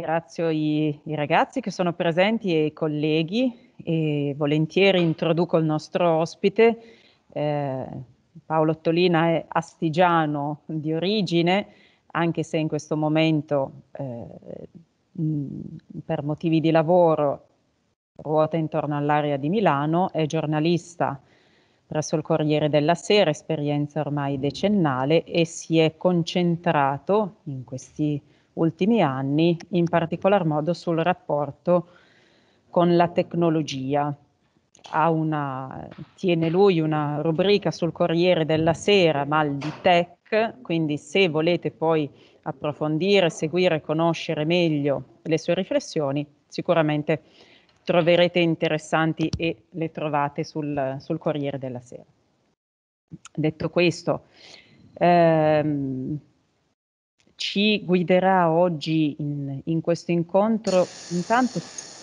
ringrazio i, i, ragazzi che sono presenti e i colleghi e volentieri introduco il nostro ospite. Eh, Paolo Ottolina è astigiano di origine, anche se in questo momento eh, per motivi di lavoro ruota intorno all'area di Milano, è giornalista presso il Corriere della Sera, esperienza ormai decennale, e si è concentrato in questi anni ultimi anni, in particolar modo sul rapporto con la tecnologia. Una, tiene lui una rubrica sul Corriere della Sera, mal di tech, quindi se volete poi approfondire, seguire, conoscere meglio le sue riflessioni, sicuramente troverete interessanti e le trovate sul, sul Corriere della Sera. Detto questo, ehm, ci guiderà oggi in, in questo incontro intanto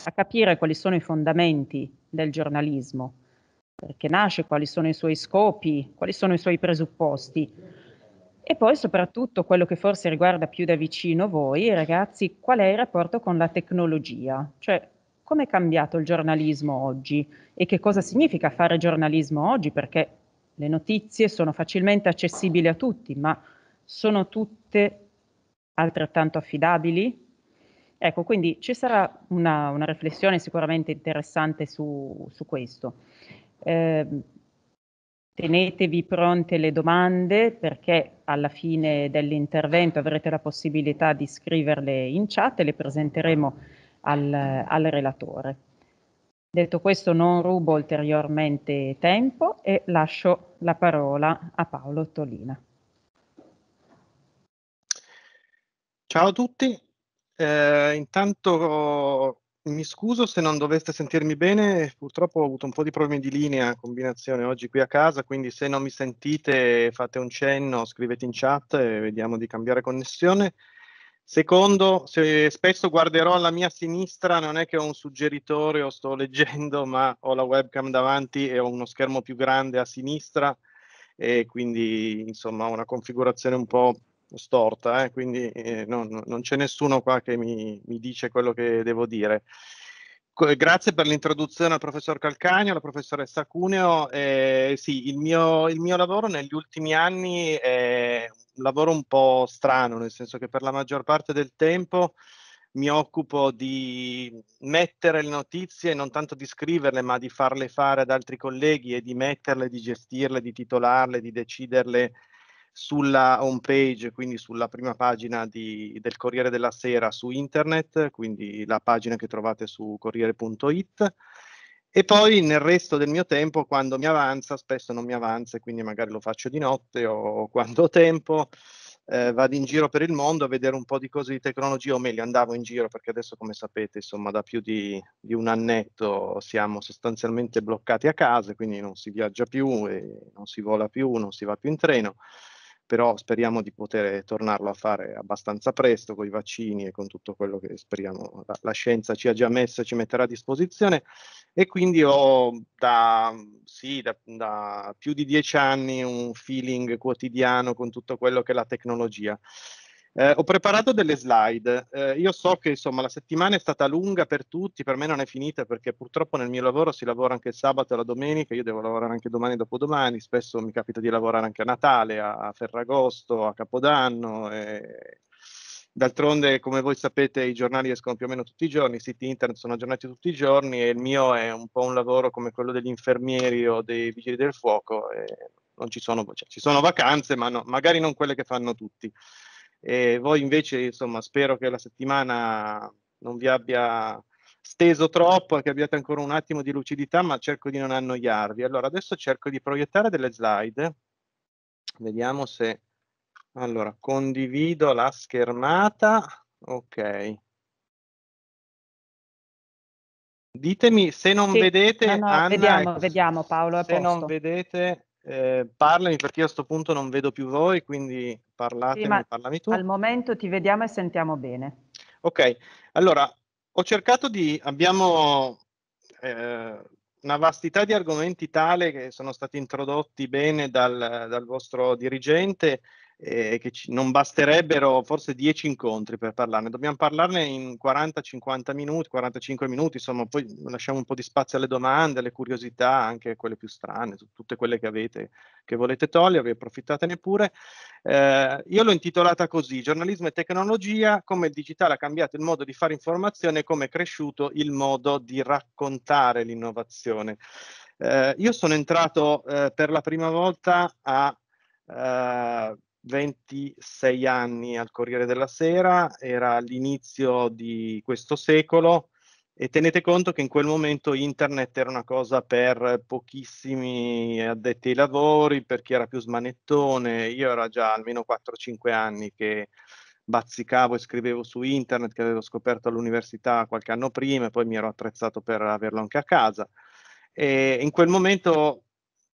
a capire quali sono i fondamenti del giornalismo, perché nasce, quali sono i suoi scopi, quali sono i suoi presupposti. E poi soprattutto quello che forse riguarda più da vicino voi, ragazzi, qual è il rapporto con la tecnologia? Cioè, come è cambiato il giornalismo oggi e che cosa significa fare giornalismo oggi? Perché le notizie sono facilmente accessibili a tutti, ma sono tutte altrettanto affidabili? Ecco, quindi ci sarà una, una riflessione sicuramente interessante su, su questo. Eh, tenetevi pronte le domande perché alla fine dell'intervento avrete la possibilità di scriverle in chat e le presenteremo al, al relatore. Detto questo non rubo ulteriormente tempo e lascio la parola a Paolo Tolina. Ciao a tutti, eh, intanto mi scuso se non doveste sentirmi bene, purtroppo ho avuto un po' di problemi di linea combinazione oggi qui a casa, quindi se non mi sentite fate un cenno, scrivete in chat e vediamo di cambiare connessione. Secondo, se spesso guarderò alla mia sinistra, non è che ho un suggeritore o sto leggendo, ma ho la webcam davanti e ho uno schermo più grande a sinistra e quindi insomma ho una configurazione un po' storta, eh, quindi eh, non, non, c'è nessuno qua che mi, mi dice quello che devo dire. grazie per l'introduzione al professor Calcagno, alla professoressa Cuneo. Eh, sì, il mio, il mio, lavoro negli ultimi anni è un lavoro un po' strano, nel senso che per la maggior parte del tempo mi occupo di mettere le notizie, non tanto di scriverle, ma di farle fare ad altri colleghi e di metterle, di gestirle, di titolarle, di deciderle sulla home page, quindi sulla prima pagina di, del Corriere della Sera su internet, quindi la pagina che trovate su corriere.it. E poi nel resto del mio tempo, quando mi avanza, spesso non mi avanza, quindi magari lo faccio di notte o quando ho tempo, eh, vado in giro per il mondo a vedere un po' di cose di tecnologia, o meglio andavo in giro perché adesso come sapete, insomma, da più di, di un annetto siamo sostanzialmente bloccati a casa, quindi non si viaggia più, non si vola più, non si va più in treno però speriamo di poter tornarlo a fare abbastanza presto con i vaccini e con tutto quello che speriamo la, la scienza ci ha già messo e ci metterà a disposizione. E quindi ho da, sì, da, da più di dieci anni un feeling quotidiano con tutto quello che è la tecnologia. Eh, ho preparato delle slide. Eh, io so che insomma la settimana è stata lunga per tutti, per me non è finita perché purtroppo nel mio lavoro si lavora anche il sabato e la domenica, io devo lavorare anche domani e dopodomani, spesso mi capita di lavorare anche a Natale, a, Ferragosto, a Capodanno. E... D'altronde, come voi sapete, i giornali escono più o meno tutti i giorni, i siti internet sono aggiornati tutti i giorni e il mio è un po' un lavoro come quello degli infermieri o dei vigili del fuoco. E... Ci sono, cioè, ci sono, vacanze, ma no, magari non quelle che fanno tutti. E voi invece, insomma, spero che la settimana non vi abbia steso troppo, e che abbiate ancora un attimo di lucidità, ma cerco di non annoiarvi. Allora, adesso cerco di proiettare delle slide. Vediamo se... Allora, condivido la schermata. Ok. Ditemi se non sì, vedete... No, no, Anna, vediamo, ecco, vediamo Paolo. Se non vedete eh, parlami perché io a questo punto non vedo più voi, quindi parlatemi, sì, parlami tu. Al momento ti vediamo e sentiamo bene. Ok, allora ho cercato di, abbiamo eh, una vastità di argomenti tale che sono stati introdotti bene dal, dal vostro dirigente eh, che ci, non basterebbero forse 10 incontri per parlarne, dobbiamo parlarne in 40-50 minuti, 45 minuti, insomma poi lasciamo un po' di spazio alle domande, alle curiosità, anche quelle più strane, tutte quelle che avete, che volete togliere, approfittatene pure. Eh, io l'ho intitolata così, giornalismo e tecnologia, come il digitale ha cambiato il modo di fare informazione e come è cresciuto il modo di raccontare l'innovazione. Eh, io sono entrato eh, per la prima volta a eh, 26 anni al Corriere della Sera, era l'inizio di questo secolo e tenete conto che in quel momento internet era una cosa per pochissimi addetti ai lavori, per chi era più smanettone, io era già almeno 4-5 anni che bazzicavo e scrivevo su internet che avevo scoperto all'università qualche anno prima e poi mi ero attrezzato per averlo anche a casa. E in quel momento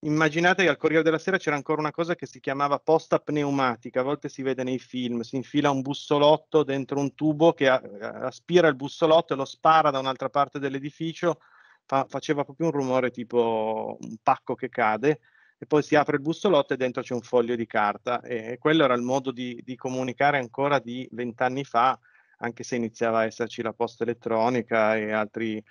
immaginate che al Corriere della Sera c'era ancora una cosa che si chiamava posta pneumatica, a volte si vede nei film, si infila un bussolotto dentro un tubo che eh, aspira il bussolotto e lo spara da un'altra parte dell'edificio, fa, faceva proprio un rumore tipo un pacco che cade e poi si apre il bussolotto e dentro c'è un foglio di carta e quello era il modo di, di comunicare ancora di vent'anni fa, anche se iniziava a esserci la posta elettronica e altri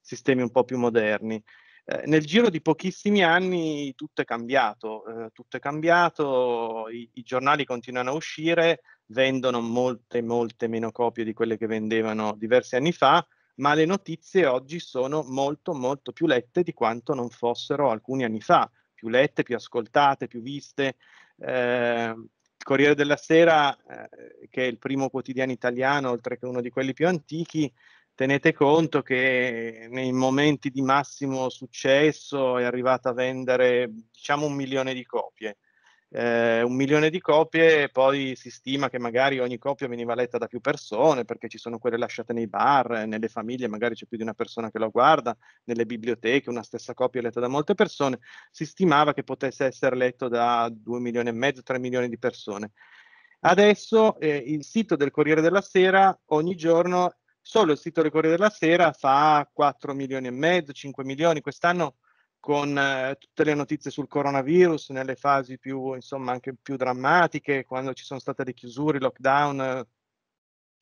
sistemi un po' più moderni. Ehm, nel giro di pochissimi anni tutto è cambiato, eh, tutto è cambiato, i, i, giornali continuano a uscire, vendono molte, molte meno copie di quelle che vendevano diversi anni fa, ma le notizie oggi sono molto, molto più lette di quanto non fossero alcuni anni fa, più lette, più ascoltate, più viste. Eh, il Corriere della Sera, eh, che è il primo quotidiano italiano, oltre che uno di quelli più antichi, Tenete conto che nei momenti di massimo successo è arrivata a vendere diciamo un milione di copie. Eh, un milione di copie, poi si stima che magari ogni copia veniva letta da più persone, perché ci sono quelle lasciate nei bar, nelle famiglie, magari c'è più di una persona che lo guarda, nelle biblioteche una stessa copia è letta da molte persone, si stimava che potesse essere letto da 2 milioni e mezzo, 3 milioni di persone. Adesso eh, il sito del Corriere della Sera ogni giorno Solo il sito del Corriere della Sera fa 4 milioni e mezzo, 5 milioni. Quest'anno con eh, tutte le notizie sul coronavirus nelle fasi più, insomma, anche più drammatiche, quando ci sono state le chiusure, i lockdown, eh,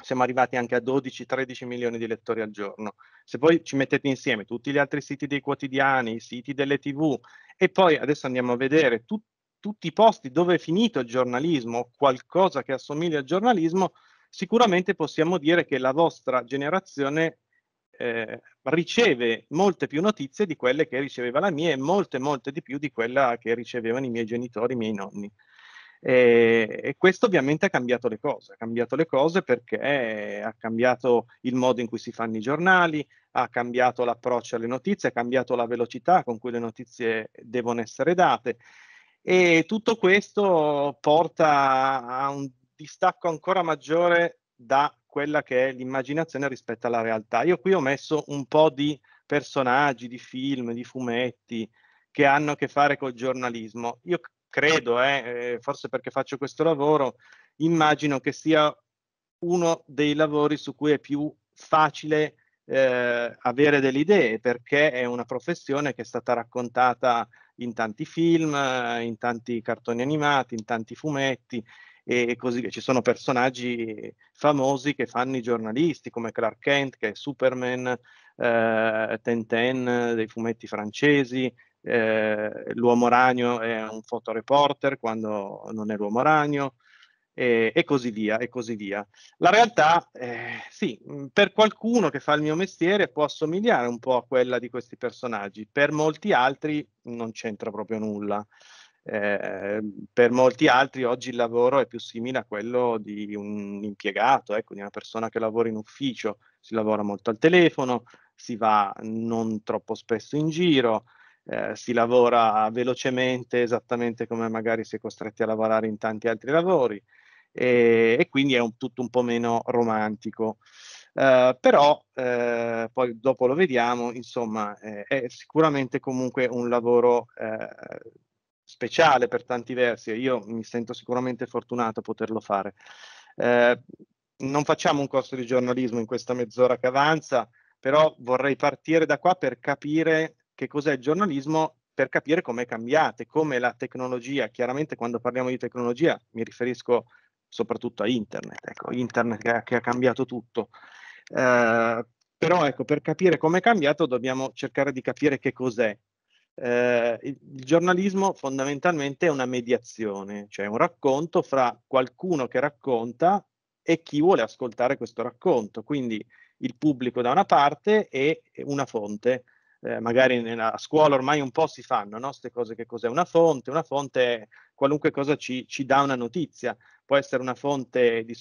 siamo arrivati anche a 12-13 milioni di lettori al giorno. Se poi ci mettete insieme tutti gli altri siti dei quotidiani, i siti delle tv, e poi adesso andiamo a vedere tu, tutti i posti dove è finito il giornalismo, qualcosa che assomiglia al giornalismo, sicuramente possiamo dire che la vostra generazione eh, riceve molte più notizie di quelle che riceveva la mia e molte, molte di più di quella che ricevevano i miei genitori, i miei nonni. E, e, questo ovviamente ha cambiato le cose, ha cambiato le cose perché ha cambiato il modo in cui si fanno i giornali, ha cambiato l'approccio alle notizie, ha cambiato la velocità con cui le notizie devono essere date e tutto questo porta a un distacco ancora maggiore da quella che è l'immaginazione rispetto alla realtà. Io qui ho messo un po' di personaggi, di film, di fumetti che hanno a che fare col giornalismo. Io credo, eh, eh, forse perché faccio questo lavoro, immagino che sia uno dei lavori su cui è più facile eh, avere delle idee perché è una professione che è stata raccontata in tanti film, eh, in tanti cartoni animati, in tanti fumetti e così via. Ci sono personaggi famosi che fanno i giornalisti, come Clark Kent, che è Superman, eh, Tintin dei fumetti francesi, eh, l'uomo ragno è un fotoreporter quando non è l'uomo ragno, e, e, così via, e così via. La realtà, eh, sì, mm, per qualcuno che fa il mio mestiere può assomigliare un po' a quella di questi personaggi, per molti altri non c'entra proprio nulla. Eh, per molti altri oggi il lavoro è più simile a quello di un impiegato, ecco, di una persona che lavora in ufficio, si lavora molto al telefono, si va non troppo spesso in giro, eh, si lavora velocemente, esattamente come magari si è costretti a lavorare in tanti altri lavori e, e quindi è un, tutto un po' meno romantico. Eh, però eh, poi dopo lo vediamo, insomma, eh, è sicuramente comunque un lavoro eh, speciale per tanti versi e io mi sento sicuramente fortunato a poterlo fare. Eh, non facciamo un corso di giornalismo in questa mezz'ora che avanza, però vorrei partire da qua per capire che cos'è il giornalismo, per capire com'è cambiate, come la tecnologia, chiaramente quando parliamo di tecnologia mi riferisco soprattutto a internet, ecco, internet che ha, che ha cambiato tutto. Eh, però ecco, per capire come è cambiato dobbiamo cercare di capire che cos'è eh, il giornalismo fondamentalmente è una mediazione, cioè un racconto fra qualcuno che racconta e chi vuole ascoltare questo racconto, quindi il pubblico da una parte e una fonte. Eh, magari nella scuola ormai un po' si fanno queste no? cose che cos'è una fonte, una fonte è qualunque cosa ci, ci dà una notizia, può essere una fonte di,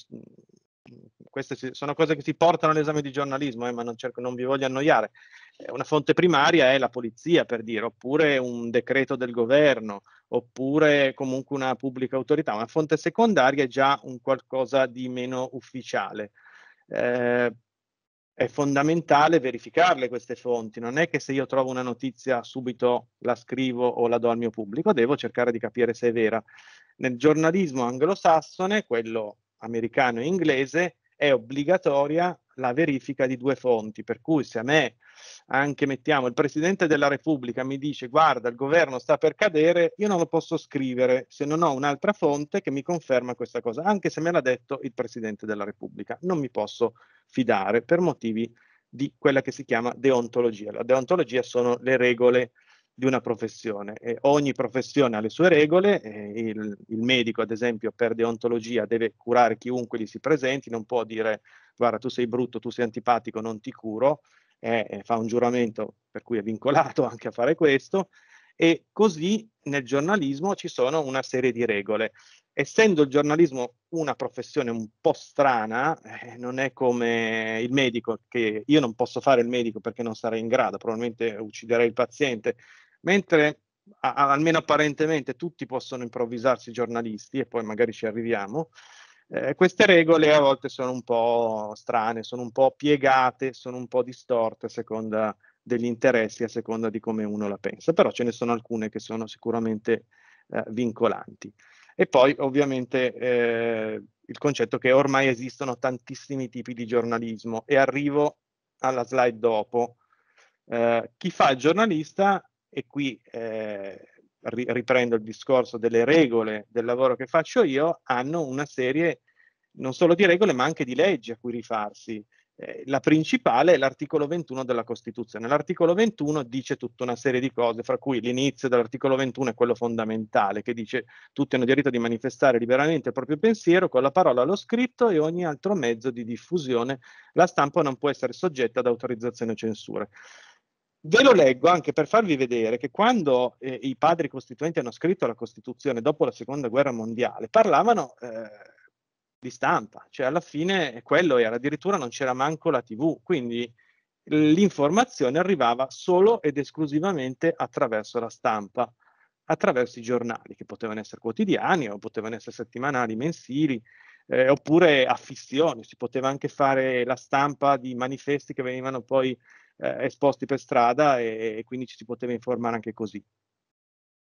queste sono cose che si portano all'esame di giornalismo, eh, ma non, cerco, non vi voglio annoiare. Eh, una fonte primaria è la polizia, per dire, oppure un decreto del governo, oppure comunque una pubblica autorità. Una fonte secondaria è già un qualcosa di meno ufficiale. Eh, è fondamentale verificarle queste fonti, non è che se io trovo una notizia subito la scrivo o la do al mio pubblico, devo cercare di capire se è vera. Nel giornalismo anglosassone, quello americano e inglese, è obbligatoria la verifica di due fonti, per cui se a me anche mettiamo il Presidente della Repubblica mi dice guarda il governo sta per cadere, io non lo posso scrivere se non ho un'altra fonte che mi conferma questa cosa, anche se me l'ha detto il Presidente della Repubblica, non mi posso fidare per motivi di quella che si chiama deontologia. La deontologia sono le regole di una professione e ogni professione ha le sue regole, il, il, medico ad esempio per deontologia deve curare chiunque gli si presenti, non può dire guarda tu sei brutto, tu sei antipatico, non ti curo, eh, fa un giuramento per cui è vincolato anche a fare questo e così nel giornalismo ci sono una serie di regole. Essendo il giornalismo una professione un po' strana, eh, non è come il medico, che io non posso fare il medico perché non sarei in grado, probabilmente ucciderei il paziente, Mentre a, almeno apparentemente tutti possono improvvisarsi giornalisti e poi magari ci arriviamo, eh, queste regole a volte sono un po' strane, sono un po' piegate, sono un po' distorte a seconda degli interessi, a seconda di come uno la pensa, però ce ne sono alcune che sono sicuramente eh, vincolanti. E poi ovviamente eh, il concetto che ormai esistono tantissimi tipi di giornalismo e arrivo alla slide dopo. Eh, chi fa il giornalista e qui eh, riprendo il discorso delle regole del lavoro che faccio io, hanno una serie non solo di regole ma anche di leggi a cui rifarsi. Eh, la principale è l'articolo 21 della Costituzione. L'articolo 21 dice tutta una serie di cose, fra cui l'inizio dell'articolo 21 è quello fondamentale, che dice tutti hanno diritto di manifestare liberamente il proprio pensiero con la parola, lo scritto e ogni altro mezzo di diffusione. La stampa non può essere soggetta ad autorizzazione o censure. Ve lo leggo anche per farvi vedere che quando eh, i padri costituenti hanno scritto la Costituzione dopo la seconda guerra mondiale parlavano eh, di stampa, cioè alla fine quello era, addirittura non c'era manco la TV, quindi l'informazione arrivava solo ed esclusivamente attraverso la stampa, attraverso i giornali, che potevano essere quotidiani o potevano essere settimanali, mensili, eh, oppure affissioni, si poteva anche fare la stampa di manifesti che venivano poi eh, esposti per strada e, e, quindi ci si poteva informare anche così.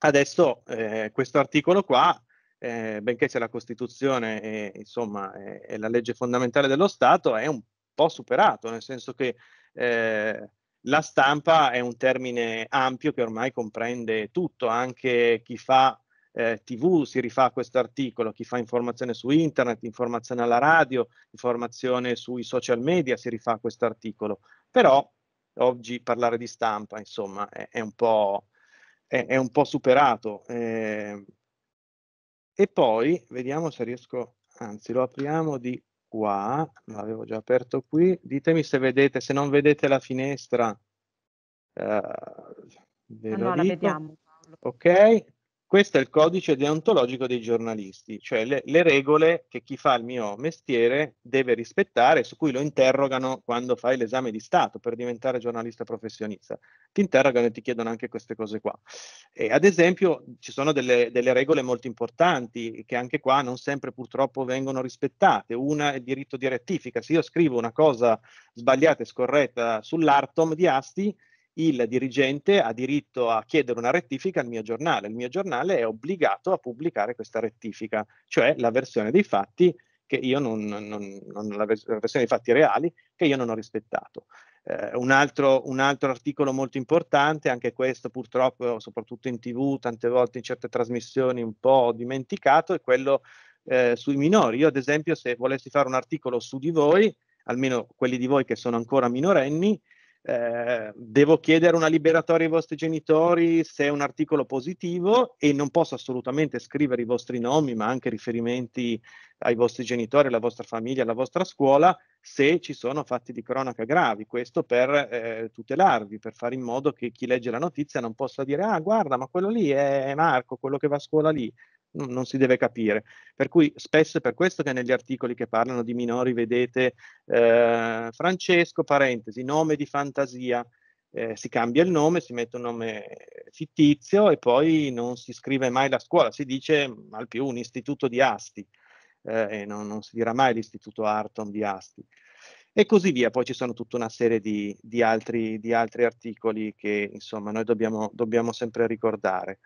Adesso eh, questo articolo qua, eh, benché sia la Costituzione e insomma è, è, la legge fondamentale dello Stato, è un po' superato, nel senso che eh, la stampa è un termine ampio che ormai comprende tutto, anche chi fa eh, TV si rifà a questo articolo, chi fa informazione su internet, informazione alla radio, informazione sui social media si rifà a questo articolo. Però oggi parlare di stampa, insomma, è, è, un, po', è, è un, po', superato. Eh, e poi vediamo se riesco, anzi lo apriamo di qua, l'avevo già aperto qui, ditemi se vedete, se non vedete la finestra, eh, ve lo no, dico. la vediamo. Ok, questo è il codice deontologico dei giornalisti, cioè le, le, regole che chi fa il mio mestiere deve rispettare, su cui lo interrogano quando fai l'esame di Stato per diventare giornalista professionista. Ti interrogano e ti chiedono anche queste cose qua. E ad esempio ci sono delle, delle regole molto importanti che anche qua non sempre purtroppo vengono rispettate. Una è il diritto di rettifica. Se io scrivo una cosa sbagliata e scorretta sull'Artom di Asti, il dirigente ha diritto a chiedere una rettifica al mio giornale. Il mio giornale è obbligato a pubblicare questa rettifica, cioè la versione dei fatti che io non, non, non la versione dei fatti reali che io non ho rispettato. Eh, un, altro, un, altro, articolo molto importante, anche questo purtroppo, soprattutto in tv, tante volte in certe trasmissioni un po' dimenticato, è quello eh, sui minori. Io, ad esempio, se volessi fare un articolo su di voi, almeno quelli di voi che sono ancora minorenni, eh, devo chiedere una liberatoria ai vostri genitori se è un articolo positivo e non posso assolutamente scrivere i vostri nomi, ma anche riferimenti ai vostri genitori, alla vostra famiglia, alla vostra scuola, se ci sono fatti di cronaca gravi. Questo per eh, tutelarvi, per fare in modo che chi legge la notizia non possa dire ah guarda, ma quello lì è Marco, quello che va a scuola lì non si deve capire. Per cui spesso è per questo che negli articoli che parlano di minori vedete eh, Francesco, parentesi, nome di fantasia, eh, si cambia il nome, si mette un nome fittizio e poi non si scrive mai la scuola, si dice al più un istituto di Asti eh, e non, non, si dirà mai l'istituto Arton di Asti. E così via, poi ci sono tutta una serie di, di, altri, di altri, articoli che insomma noi dobbiamo, dobbiamo sempre ricordare.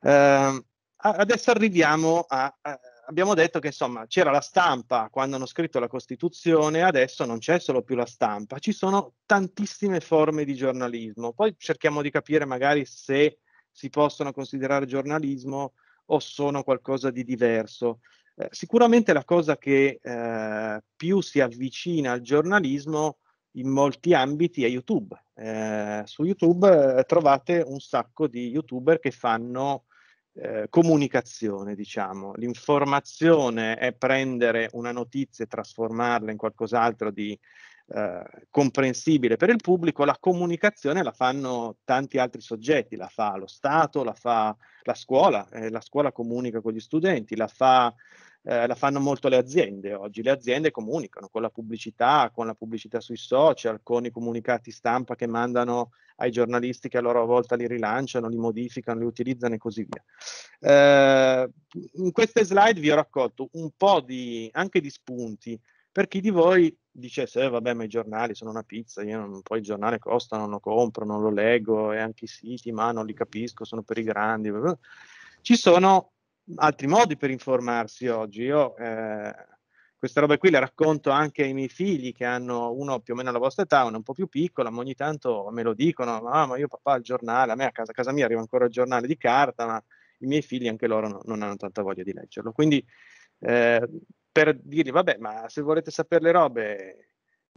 Uh, adesso arriviamo a, a, abbiamo detto che insomma c'era la stampa quando hanno scritto la Costituzione, adesso non c'è solo più la stampa, ci sono tantissime forme di giornalismo. Poi cerchiamo di capire magari se si possono considerare giornalismo o sono qualcosa di diverso. Eh, sicuramente la cosa che eh, più si avvicina al giornalismo in molti ambiti è YouTube. Eh, su YouTube eh, trovate un sacco di youtuber che fanno eh, comunicazione, diciamo. L'informazione è prendere una notizia e trasformarla in qualcos'altro di eh, comprensibile per il pubblico, la comunicazione la fanno tanti altri soggetti, la fa lo Stato, la fa la scuola, eh, la scuola comunica con gli studenti, la fa eh, la fanno molto le aziende oggi. Le aziende comunicano con la pubblicità, con la pubblicità sui social, con i comunicati stampa che mandano ai giornalisti che a loro volta li rilanciano, li modificano, li utilizzano e così via. Eh, in queste slide vi ho raccolto un po' di, anche di spunti per chi di voi dicesse, eh, vabbè, ma i giornali sono una pizza, io non, poi il giornale costa, non lo compro, non lo leggo, e anche i siti, ma non li capisco, sono per i grandi. Ci sono altri modi per informarsi oggi. Io eh, questa roba qui la racconto anche ai miei figli che hanno uno più o meno alla vostra età, uno un po' più piccolo, ma ogni tanto me lo dicono, ah, ma io papà il giornale, a me a casa, a casa mia arriva ancora il giornale di carta, ma i miei figli anche loro no, non hanno tanta voglia di leggerlo. Quindi eh, per dirgli, vabbè, ma se volete sapere le robe,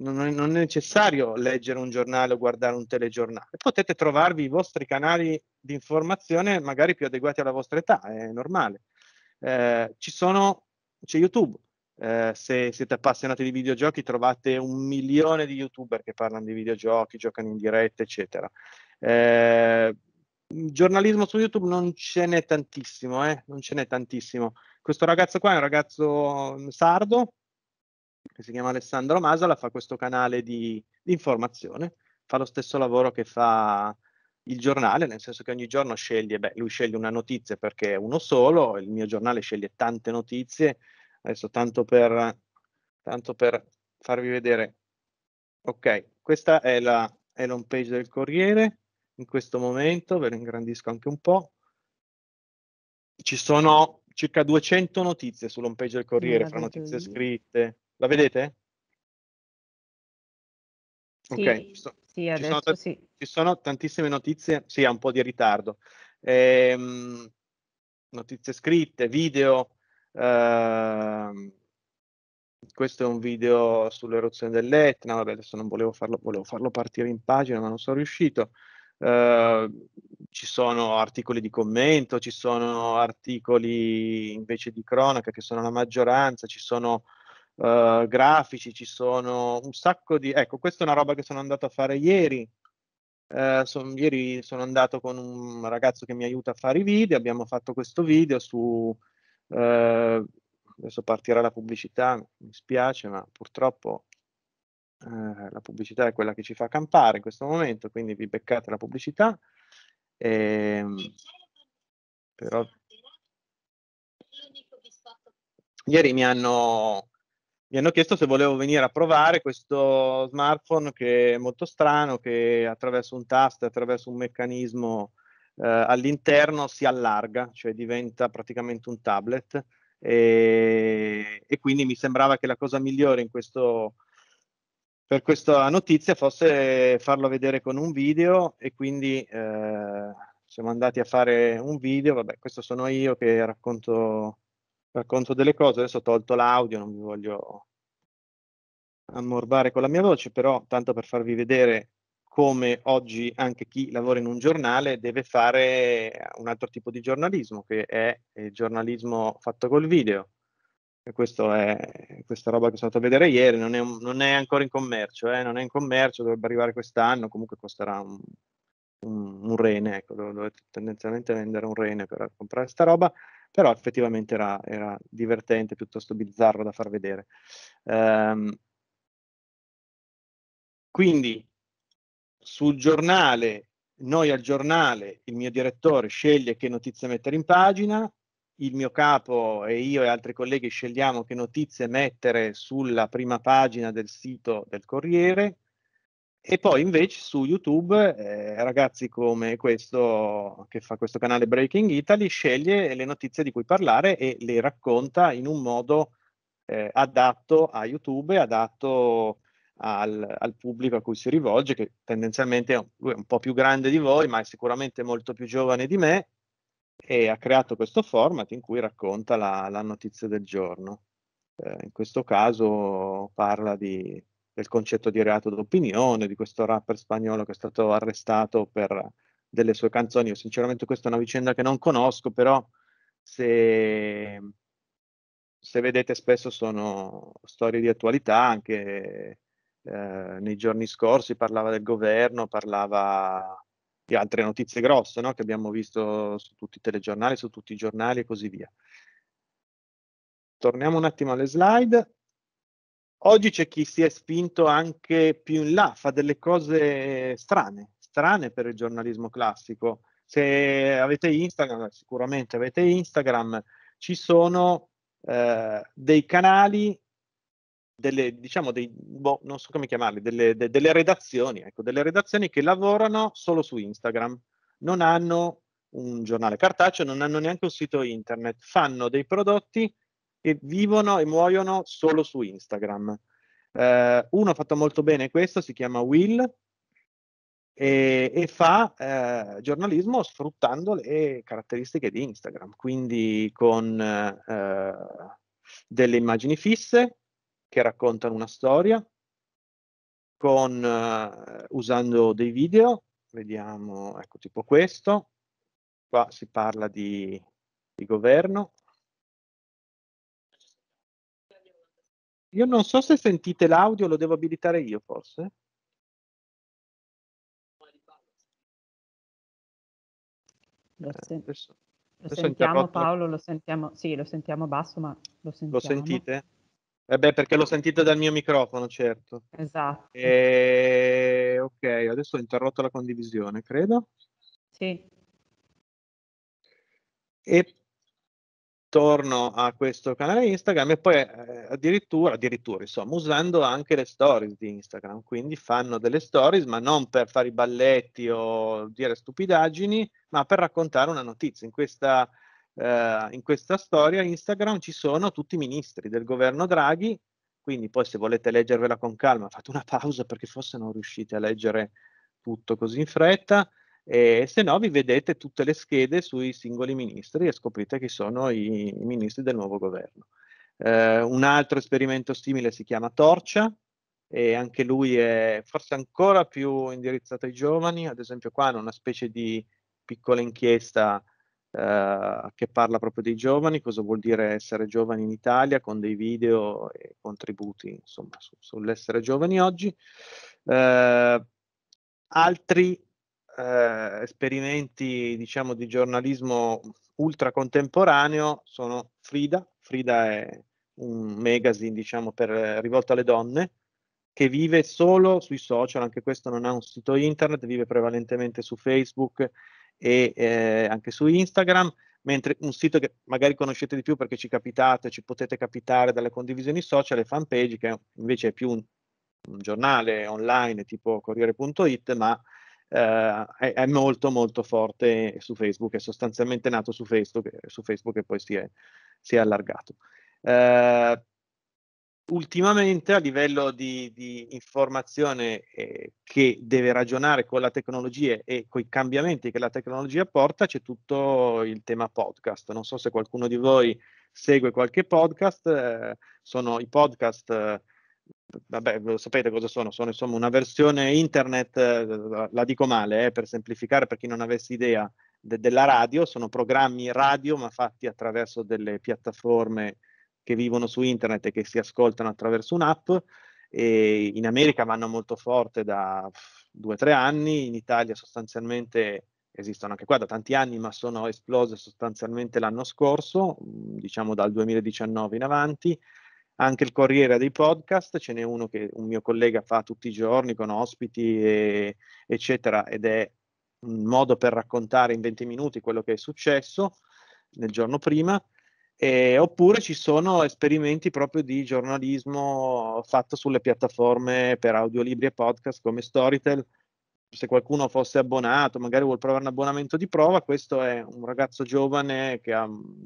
non, è necessario leggere un giornale o guardare un telegiornale, potete trovarvi i vostri canali di informazione magari più adeguati alla vostra età, è normale. Eh, ci sono, c'è YouTube, eh, se siete appassionati di videogiochi trovate un milione di youtuber che parlano di videogiochi, giocano in diretta, eccetera. Eh, giornalismo su YouTube non ce n'è tantissimo, eh? non ce n'è tantissimo. Questo ragazzo qua è un ragazzo mm, sardo, che si chiama Alessandro Masala, fa questo canale di, di informazione, fa lo stesso lavoro che fa il giornale, nel senso che ogni giorno sceglie, beh, lui sceglie una notizia perché è uno solo, il mio giornale sceglie tante notizie, adesso tanto per, tanto per farvi vedere, ok, questa è la, è l'home page del Corriere, in questo momento, ve lo ingrandisco anche un po', ci sono circa 200 notizie sull'home page del Corriere, fra notizie scritte, la vedete? Ok, sì, so, sì, ci, sono sì. ci, sono tantissime notizie, sì, ha un po' di ritardo. Ehm, notizie scritte, video. Ehm, questo è un video sull'eruzione dell'Etna, vabbè adesso non volevo farlo, volevo farlo partire in pagina ma non sono riuscito. Uh, ci sono articoli di commento, ci sono articoli invece di cronaca che sono la maggioranza, ci sono uh, grafici, ci sono un sacco di... Ecco, questa è una roba che sono andato a fare ieri. Uh, son, ieri sono andato con un ragazzo che mi aiuta a fare i video, abbiamo fatto questo video su... Uh, adesso partirà la pubblicità, mi spiace, ma purtroppo eh, la pubblicità è quella che ci fa campare in questo momento, quindi vi beccate la pubblicità. E, ehm, però ieri mi hanno mi hanno chiesto se volevo venire a provare questo smartphone che è molto strano, che attraverso un tasto, attraverso un meccanismo eh, all'interno si allarga, cioè diventa praticamente un tablet. E, e, quindi mi sembrava che la cosa migliore questo, per questa notizia fosse farlo vedere con un video e quindi eh, siamo andati a fare un video, vabbè questo sono io che racconto racconto delle cose, adesso ho tolto l'audio, non vi voglio ammorbare con la mia voce, però tanto per farvi vedere come oggi anche chi lavora in un giornale deve fare un altro tipo di giornalismo, che è il giornalismo fatto col video. E questo è questa roba che sono andato a vedere ieri, non è, non è ancora in commercio, eh? non è in commercio, dovrebbe arrivare quest'anno, comunque costerà un, un, un rene, ecco, dovete tendenzialmente vendere un rene per comprare questa roba, però effettivamente era, era divertente, piuttosto bizzarro da far vedere. Um, quindi sul giornale, noi al giornale, il mio direttore sceglie che notizie mettere in pagina, il mio capo e io e altri colleghi scegliamo che notizie mettere sulla prima pagina del sito del Corriere, e poi invece su YouTube, eh, ragazzi come questo che fa questo canale Breaking Italy sceglie le notizie di cui parlare e le racconta in un modo eh, adatto a YouTube, adatto al, al, pubblico a cui si rivolge, che tendenzialmente è lui è un po' più grande di voi, ma è sicuramente molto più giovane di me, e ha creato questo format in cui racconta la, la notizia del giorno. Eh, in questo caso parla di del concetto di reato d'opinione, di questo rapper spagnolo che è stato arrestato per delle sue canzoni. Io sinceramente questa è una vicenda che non conosco, però se, se vedete spesso sono storie di attualità, anche eh, nei giorni scorsi parlava del governo, parlava di altre notizie grosse no? che abbiamo visto su tutti i telegiornali, su tutti i giornali e così via. Torniamo un attimo alle slide Oggi c'è chi si è spinto anche più in là, fa delle cose strane, strane per il giornalismo classico. Se avete Instagram, sicuramente avete Instagram, ci sono eh, dei canali, delle, diciamo, dei, boh, non so come chiamarli, delle, de, delle redazioni, ecco, delle redazioni che lavorano solo su Instagram, non hanno un giornale cartaceo, non hanno neanche un sito internet, fanno dei prodotti che vivono e muoiono solo su Instagram. Eh, uno ha fatto molto bene questo, si chiama Will, e, e fa eh, giornalismo sfruttando le caratteristiche di Instagram, quindi con eh, delle immagini fisse che raccontano una storia, con, eh, usando dei video, vediamo, ecco tipo questo, qua si parla di, di governo, Io non so se sentite l'audio, lo devo abilitare io forse. Lo, eh, sen- adesso, lo adesso sentiamo Paolo, lo sentiamo, sì, lo sentiamo basso, ma lo sentiamo. Lo sentite? Eh beh, perché lo sentite dal mio microfono, certo. Esatto. E... Eh, ok, adesso ho interrotto la condivisione, credo. Sì. E torno a questo canale Instagram e poi eh, addirittura, addirittura insomma, usando anche le stories di Instagram, quindi fanno delle stories ma non per fare i balletti o dire stupidaggini, ma per raccontare una notizia. In questa, eh, in questa storia Instagram ci sono tutti i ministri del governo Draghi, quindi poi se volete leggervela con calma fate una pausa perché forse non riuscite a leggere tutto così in fretta e se no vi vedete tutte le schede sui singoli ministri e scoprite chi sono i, ministri del nuovo governo. Eh, un altro esperimento simile si chiama Torcia, e anche lui è forse ancora più indirizzato ai giovani, ad esempio qua hanno una specie di piccola inchiesta eh, che parla proprio dei giovani, cosa vuol dire essere giovani in Italia, con dei video e contributi insomma, su, sull'essere giovani oggi. Eh, altri eh, esperimenti diciamo, di giornalismo ultra contemporaneo sono Frida, Frida è un magazine diciamo, per, eh, rivolto alle donne che vive solo sui social, anche questo non ha un sito internet, vive prevalentemente su Facebook e eh, anche su Instagram, mentre un sito che magari conoscete di più perché ci capitate, ci potete capitare dalle condivisioni social è Fanpage, che invece è più un, un giornale online tipo Corriere.it, ma eh, è, è, molto molto forte su Facebook, è sostanzialmente nato su Facebook, su Facebook e poi si è, si è allargato. Eh, ultimamente a livello di, di informazione eh, che deve ragionare con la tecnologia e con i cambiamenti che la tecnologia porta c'è tutto il tema podcast. Non so se qualcuno di voi segue qualche podcast, eh, sono i podcast vabbè, sapete cosa sono, sono insomma una versione internet, eh, la dico male, eh, per semplificare per chi non avesse idea, de- della radio, sono programmi radio ma fatti attraverso delle piattaforme che vivono su internet e che si ascoltano attraverso un'app e in America vanno molto forte da due o tre anni, in Italia sostanzialmente esistono anche qua da tanti anni ma sono esplose sostanzialmente l'anno scorso, diciamo dal 2019 in avanti anche il Corriere dei podcast, ce n'è uno che un mio collega fa tutti i giorni con ospiti, e, eccetera, ed è un modo per raccontare in 20 minuti quello che è successo nel giorno prima. Eh, oppure ci sono esperimenti proprio di giornalismo fatto sulle piattaforme per audiolibri e podcast come Storytel. Se qualcuno fosse abbonato, magari vuol provare un abbonamento di prova, questo è un ragazzo giovane che ha mm,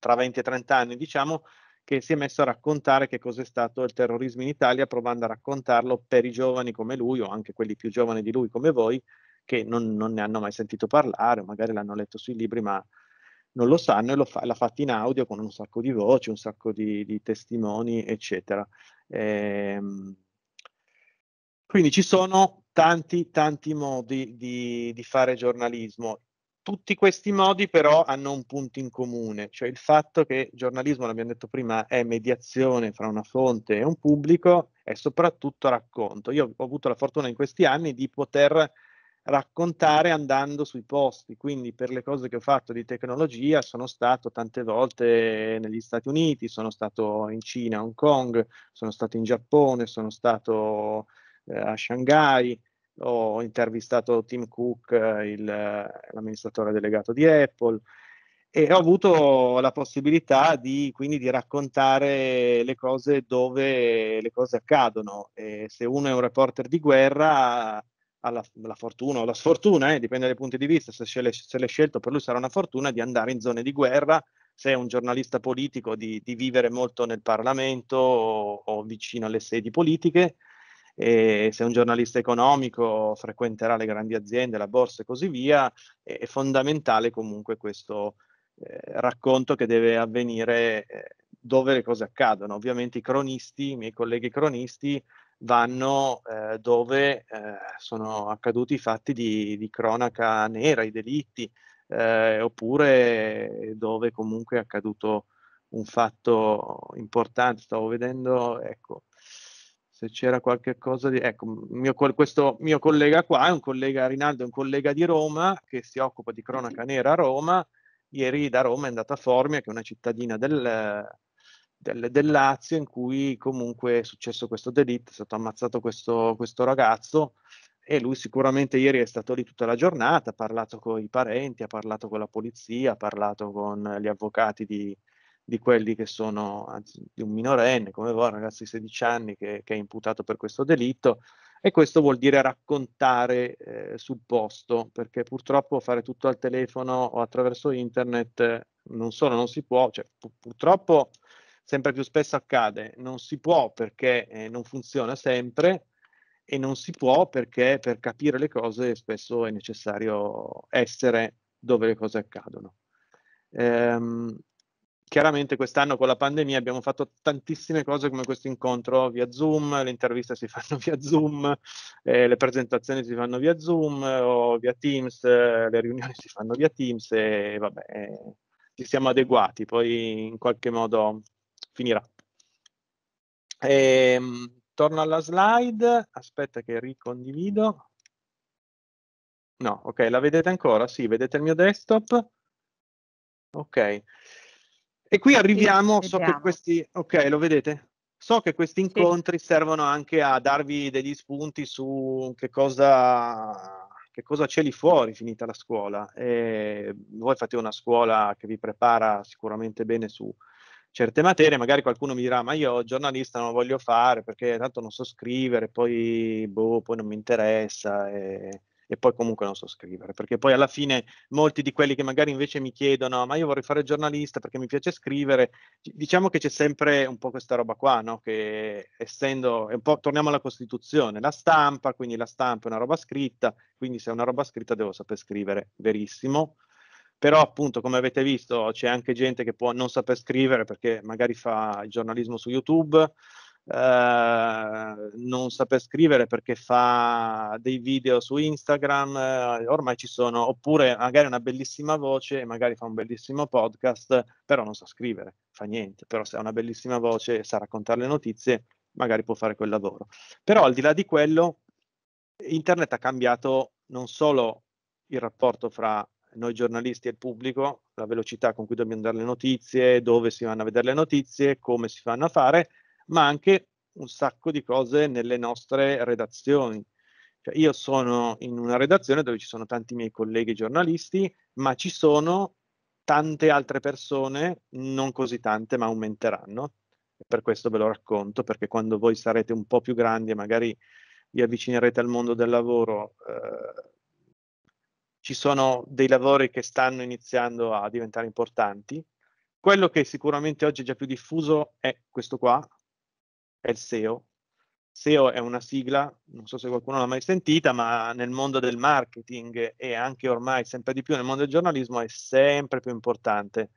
tra 20 e 30 anni, diciamo, che si è messo a raccontare che cos'è stato il terrorismo in Italia, provando a raccontarlo per i giovani come lui o anche quelli più giovani di lui come voi, che non, non ne hanno mai sentito parlare, o magari l'hanno letto sui libri, ma non lo sanno e fa, l'ha fatta in audio con un sacco di voci, un sacco di, di testimoni, eccetera. Ehm, quindi ci sono tanti, tanti modi di, di fare giornalismo tutti questi modi però hanno un punto in comune, cioè il fatto che il giornalismo, l'abbiamo detto prima, è mediazione fra una fonte e un pubblico e soprattutto racconto. Io ho avuto la fortuna in questi anni di poter raccontare andando sui posti, quindi per le cose che ho fatto di tecnologia sono stato tante volte negli Stati Uniti, sono stato in Cina, Hong Kong, sono stato in Giappone, sono stato eh, a Shanghai, ho intervistato Tim Cook, il, l'amministratore delegato di Apple, e ho avuto la possibilità di, quindi di raccontare le cose dove le cose accadono. E se uno è un reporter di guerra, ha la, la fortuna o la sfortuna, eh, dipende dai punti di vista, se, scel- se l'è scelto per lui sarà una fortuna di andare in zone di guerra, se è un giornalista politico di, di vivere molto nel Parlamento o, o vicino alle sedi politiche e se un giornalista economico frequenterà le grandi aziende, la borsa e così via, è, fondamentale comunque questo eh, racconto che deve avvenire eh, dove le cose accadono. Ovviamente i cronisti, i miei colleghi cronisti, vanno eh, dove eh, sono accaduti i fatti di, di, cronaca nera, i delitti, eh, oppure dove comunque è accaduto un fatto importante. Stavo vedendo, ecco, se c'era qualche cosa di... Ecco, mio, questo mio collega qua è un collega, Rinaldo è un collega di Roma che si occupa di cronaca nera a Roma. Ieri da Roma è andata a Formia, che è una cittadina del, del, del Lazio, in cui comunque è successo questo delitto, è stato ammazzato questo, questo ragazzo e lui sicuramente ieri è stato lì tutta la giornata, ha parlato con i parenti, ha parlato con la polizia, ha parlato con gli avvocati di, di quelli che sono, anzi, di un minorenne come voi, un ragazzo di 16 anni che, che, è imputato per questo delitto. E questo vuol dire raccontare eh, sul posto, perché purtroppo fare tutto al telefono o attraverso internet eh, non solo non si può, cioè, pu- purtroppo sempre più spesso accade, non si può perché eh, non funziona sempre e non si può perché per capire le cose spesso è necessario essere dove le cose accadono. Ehm, chiaramente quest'anno con la pandemia abbiamo fatto tantissime cose come questo incontro via Zoom, le interviste si fanno via Zoom, eh, le presentazioni si fanno via Zoom o via Teams, eh, le riunioni si fanno via Teams e vabbè, eh, ci siamo adeguati, poi in qualche modo finirà. E, ehm, torno alla slide, aspetta che ricondivido. No, ok, la vedete ancora? Sì, vedete il mio desktop? Ok, e qui arriviamo, so che questi, ok, lo vedete? So che questi incontri sì. servono anche a darvi degli spunti su che cosa, che cosa c'è lì fuori finita la scuola. E voi fate una scuola che vi prepara sicuramente bene su certe materie, magari qualcuno mi dirà ma io giornalista non lo voglio fare perché tanto non so scrivere, poi, boh, poi non mi interessa. E e poi comunque non so scrivere, perché poi alla fine molti di quelli che magari invece mi chiedono ma io vorrei fare giornalista perché mi piace scrivere, diciamo che c'è sempre un po' questa roba qua, no? che essendo, è un po', torniamo alla Costituzione, la stampa, quindi la stampa è una roba scritta, quindi se è una roba scritta devo saper scrivere, verissimo, però appunto come avete visto c'è anche gente che può non saper scrivere perché magari fa il giornalismo su YouTube, Ehm, non saper scrivere perché fa dei video su Instagram, eh, ormai ci sono, oppure magari una bellissima voce e magari fa un bellissimo podcast, però non sa scrivere, fa niente, però se ha una bellissima voce e sa raccontare le notizie, magari può fare quel lavoro. Però al di là di quello, internet ha cambiato non solo il rapporto fra noi giornalisti e il pubblico, la velocità con cui dobbiamo dare le notizie, dove si vanno a vedere le notizie, come si fanno a fare, ma anche un sacco di cose nelle nostre redazioni. Cioè, io sono in una redazione dove ci sono tanti miei colleghi giornalisti, ma ci sono tante altre persone, non così tante, ma aumenteranno. Per questo ve lo racconto, perché quando voi sarete un po' più grandi e magari vi avvicinerete al mondo del lavoro, eh, ci sono dei lavori che stanno iniziando a diventare importanti. Quello che sicuramente oggi è già più diffuso è questo qua, è il SEO. SEO è una sigla, non so se qualcuno l'ha mai sentita, ma nel mondo del marketing e anche ormai sempre di più nel mondo del giornalismo è sempre più importante.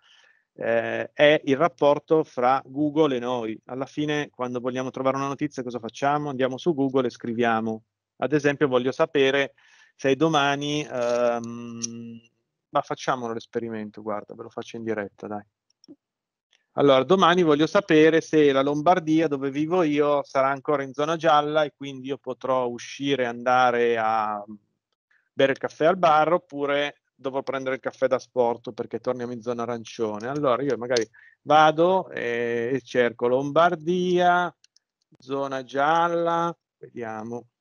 Eh, è il rapporto fra Google e noi. Alla fine, quando vogliamo trovare una notizia, cosa facciamo? Andiamo su Google e scriviamo. Ad esempio, voglio sapere se domani... Ehm, ma facciamolo l'esperimento, guarda, ve lo faccio in diretta, dai. Allora, domani voglio sapere se la Lombardia, dove vivo io, sarà ancora in zona gialla e quindi io potrò uscire e andare a mm, bere il caffè al bar oppure dovrò prendere il caffè da sport perché torniamo in zona arancione. Allora io magari vado e, e cerco Lombardia, zona gialla, vediamo,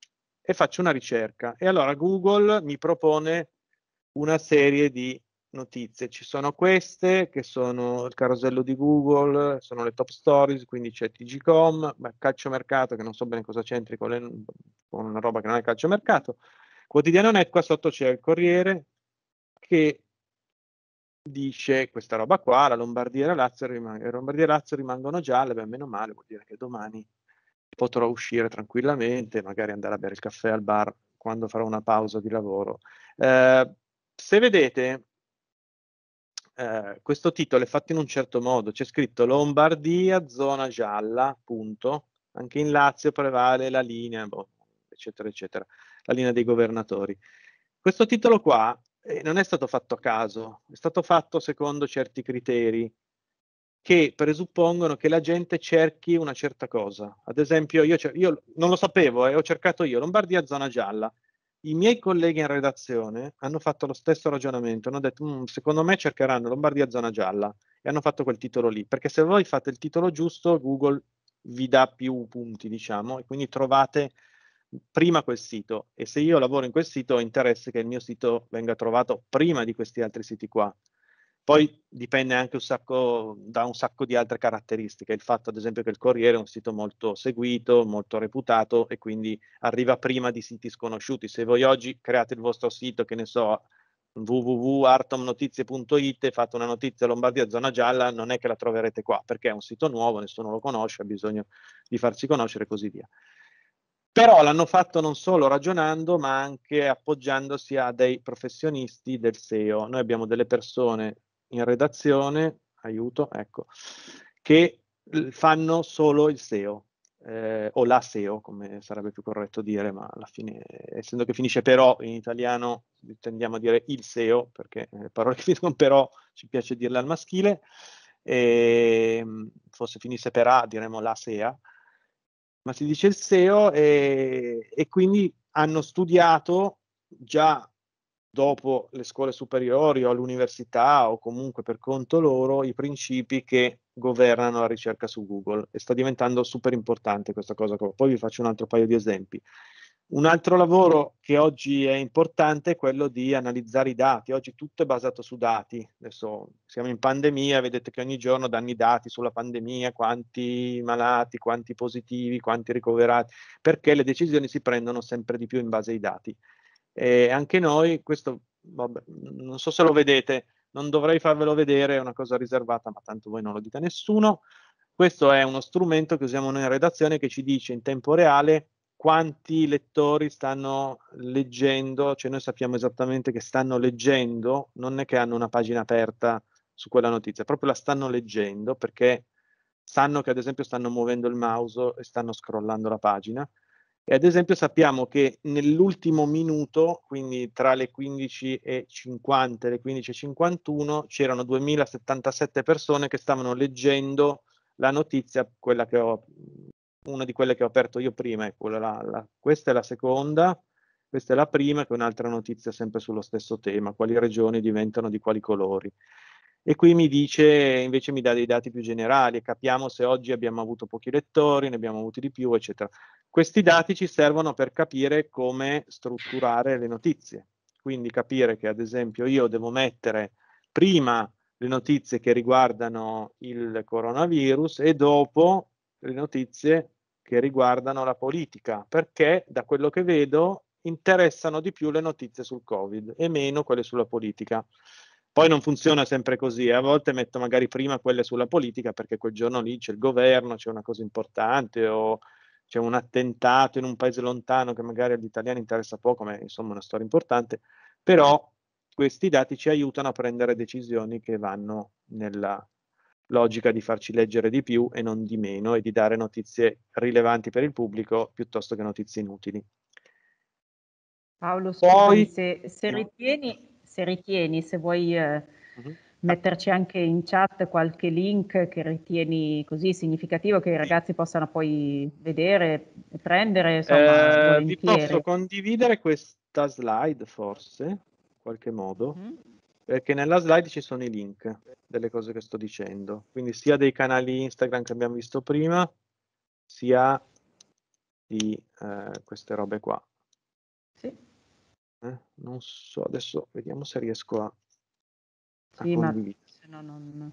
e faccio una ricerca. E allora Google mi propone una serie di notizie. Ci sono queste che sono il carosello di Google, sono le top stories, quindi c'è TGCom, calcio mercato che non so bene cosa c'entri con, le, con una roba che non è calciomercato, Quotidiano Net, qua sotto c'è il Corriere che dice questa roba qua, la Lombardia e la Lazio, rimang- Lombardia e Lazio rimangono gialle, beh meno male, vuol dire che domani potrò uscire tranquillamente, magari andare a bere il caffè al bar quando farò una pausa di lavoro. Eh, se vedete, eh, questo titolo è fatto in un certo modo, c'è scritto Lombardia, zona gialla, punto, anche in Lazio prevale la linea, boh, eccetera, eccetera, la linea dei governatori. Questo titolo qua eh, non è stato fatto a caso, è stato fatto secondo certi criteri che presuppongono che la gente cerchi una certa cosa. Ad esempio, io, io non lo sapevo, eh, ho cercato io Lombardia zona gialla, i miei colleghi in redazione hanno fatto lo stesso ragionamento, hanno detto, mm, secondo me cercheranno Lombardia zona gialla e hanno fatto quel titolo lì, perché se voi fate il titolo giusto Google vi dà più punti, diciamo, e quindi trovate prima quel sito e se io lavoro in quel sito ho interesse che il mio sito venga trovato prima di questi altri siti qua. Poi dipende anche un sacco, da un sacco di altre caratteristiche, il fatto ad esempio che il Corriere è un sito molto seguito, molto reputato e quindi arriva prima di siti sconosciuti. Se voi oggi create il vostro sito, che ne so, www.artomnotizie.it e fate una notizia Lombardia zona gialla, non è che la troverete qua, perché è un sito nuovo, nessuno lo conosce, ha bisogno di farsi conoscere e così via. Però l'hanno fatto non solo ragionando, ma anche appoggiandosi a dei professionisti del SEO. Noi abbiamo delle persone in redazione, aiuto, ecco, che fanno solo il SEO, eh, o la SEO, come sarebbe più corretto dire, ma alla fine, essendo che finisce però in italiano, tendiamo a dire il SEO, perché le parole che finiscono però ci piace dirle al maschile, e, ehm, forse finisse per A diremmo la SEA, ma si dice il SEO e, e quindi hanno studiato già dopo le scuole superiori o all'università o comunque per conto loro i principi che governano la ricerca su Google e sta diventando super importante questa cosa. Poi vi faccio un altro paio di esempi. Un altro lavoro che oggi è importante è quello di analizzare i dati. Oggi tutto è basato su dati. Adesso siamo in pandemia, vedete che ogni giorno danno i dati sulla pandemia, quanti malati, quanti positivi, quanti ricoverati, perché le decisioni si prendono sempre di più in base ai dati. E anche noi, questo, vabbè, non so se lo vedete, non dovrei farvelo vedere, è una cosa riservata, ma tanto voi non lo dite a nessuno. Questo è uno strumento che usiamo noi in redazione che ci dice in tempo reale quanti lettori stanno leggendo, cioè noi sappiamo esattamente che stanno leggendo, non è che hanno una pagina aperta su quella notizia, proprio la stanno leggendo perché sanno che ad esempio stanno muovendo il mouse e stanno scrollando la pagina e ad esempio sappiamo che nell'ultimo minuto, quindi tra le 15.50 e le 15.51, c'erano 2077 persone che stavano leggendo la notizia, ho, una di quelle che ho aperto io prima, è quella là, la, questa è la seconda, questa è la prima, che è un'altra notizia sempre sullo stesso tema, quali regioni diventano di quali colori. E qui mi dice, invece mi dà dei dati più generali, capiamo se oggi abbiamo avuto pochi lettori, ne abbiamo avuti di più, eccetera. Questi dati ci servono per capire come strutturare le notizie. Quindi capire che ad esempio io devo mettere prima le notizie che riguardano il coronavirus e dopo le notizie che riguardano la politica, perché da quello che vedo interessano di più le notizie sul Covid e meno quelle sulla politica. Poi non funziona sempre così, eh. a volte metto magari prima quelle sulla politica perché quel giorno lì c'è il governo, c'è una cosa importante o c'è un attentato in un paese lontano che magari agli italiani interessa poco, ma è insomma una storia importante, però questi dati ci aiutano a prendere decisioni che vanno nella logica di farci leggere di più e non di meno e di dare notizie rilevanti per il pubblico piuttosto che notizie inutili. Paolo, scusami, Poi, se, se ritieni, se ritieni, se vuoi eh, uh-huh. metterci anche in chat qualche link che ritieni così significativo che i ragazzi possano poi vedere e prendere. Insomma, eh, vi posso condividere questa slide forse, in qualche modo? Uh-huh. Perché nella slide ci sono i link delle cose che sto dicendo, quindi sia dei canali Instagram che abbiamo visto prima, sia di eh, queste robe qua eh? non so, adesso vediamo se riesco a, a sì, condividere. Ma, se no non,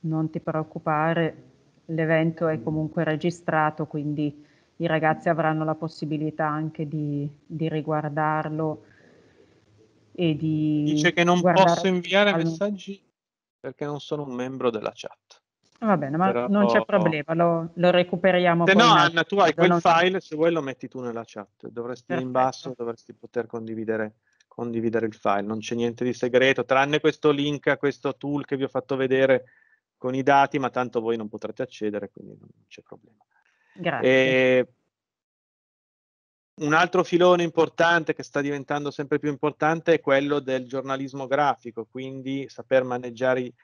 non ti preoccupare, l'evento è mm. comunque registrato, quindi i ragazzi avranno la possibilità anche di, di riguardarlo e di... Dice che non posso inviare messaggi perché non sono un membro della chat. Va bene, ma Però, non c'è oh, problema, lo, lo recuperiamo. Se no, Anna, tu hai quel file, se vuoi lo metti tu nella chat. Dovresti Perfetto. in basso, dovresti poter condividere, condividere il file. Non c'è niente di segreto, tranne questo link a questo tool che vi ho fatto vedere con i dati, ma tanto voi non potrete accedere, quindi non c'è problema. Grazie. E un altro filone importante che sta diventando sempre più importante è quello del giornalismo grafico, quindi saper maneggiare... I,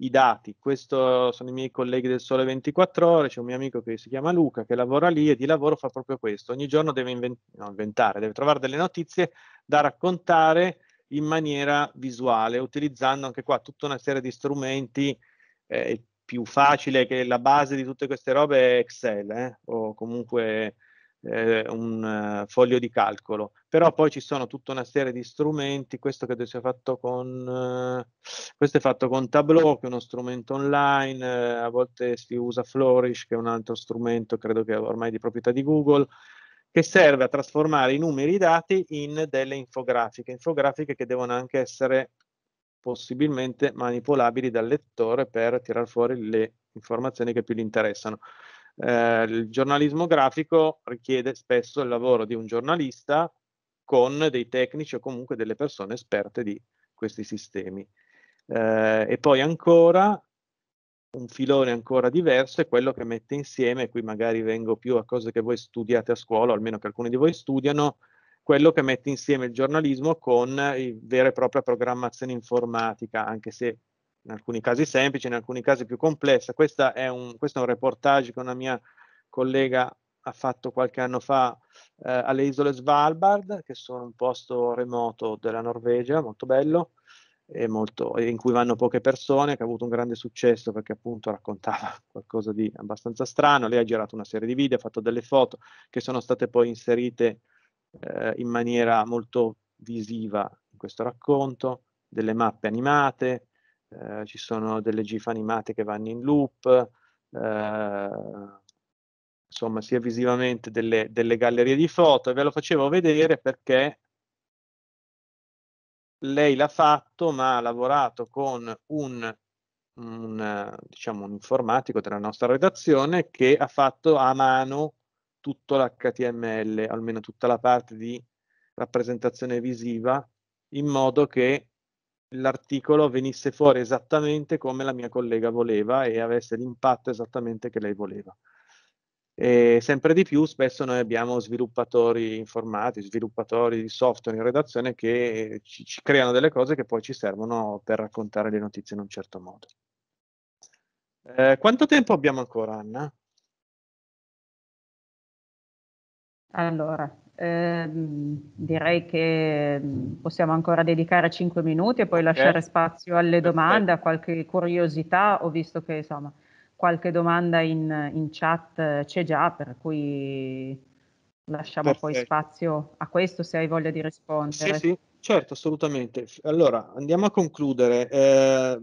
i dati. Questo sono i miei colleghi del Sole 24 Ore, c'è un mio amico che si chiama Luca che lavora lì e di lavoro fa proprio questo. Ogni giorno deve invent- inventare, deve trovare delle notizie da raccontare in maniera visuale, utilizzando anche qua tutta una serie di strumenti. Eh, più facile che la base di tutte queste robe è Excel eh? o comunque eh, un eh, foglio di calcolo, però poi ci sono tutta una serie di strumenti, questo credo sia fatto con, eh, questo è fatto con Tableau, che è uno strumento online, eh, a volte si usa Flourish, che è un altro strumento, credo che ormai di proprietà di Google, che serve a trasformare i numeri e i dati in delle infografiche, infografiche che devono anche essere possibilmente manipolabili dal lettore per tirar fuori le informazioni che più gli interessano. Eh, il giornalismo grafico richiede spesso il lavoro di un giornalista con dei tecnici o comunque delle persone esperte di questi sistemi. Eh, e poi ancora un filone ancora diverso è quello che mette insieme, qui magari vengo più a cose che voi studiate a scuola, o almeno che alcuni di voi studiano, quello che mette insieme il giornalismo con vera e propria programmazione informatica, anche se in alcuni casi semplice, in alcuni casi più complessa. È un, questo è un reportage che una mia collega ha fatto qualche anno fa eh, alle isole Svalbard, che sono un posto remoto della Norvegia, molto bello, e molto, in cui vanno poche persone, che ha avuto un grande successo perché appunto raccontava qualcosa di abbastanza strano. Lei ha girato una serie di video, ha fatto delle foto che sono state poi inserite eh, in maniera molto visiva in questo racconto, delle mappe animate, eh, ci sono delle GIF animate che vanno in loop, eh, insomma sia visivamente delle, delle gallerie di foto e ve lo facevo vedere perché lei l'ha fatto ma ha lavorato con un un, diciamo, un informatico della nostra redazione che ha fatto a mano tutto l'HTML, almeno tutta la parte di rappresentazione visiva, in modo che l'articolo venisse fuori esattamente come la mia collega voleva e avesse l'impatto esattamente che lei voleva. E sempre di più spesso noi abbiamo sviluppatori informatici, sviluppatori di software in redazione che ci, ci creano delle cose che poi ci servono per raccontare le notizie in un certo modo. Eh, quanto tempo abbiamo ancora, Anna? Allora, Ehm, direi che possiamo ancora dedicare 5 minuti e poi okay. lasciare spazio alle domande, a qualche curiosità. Ho visto che insomma qualche domanda in, in chat c'è già, per cui lasciamo Perfetto. poi spazio a questo se hai voglia di rispondere. Sì, sì, certo, assolutamente. Allora andiamo a concludere. Eh,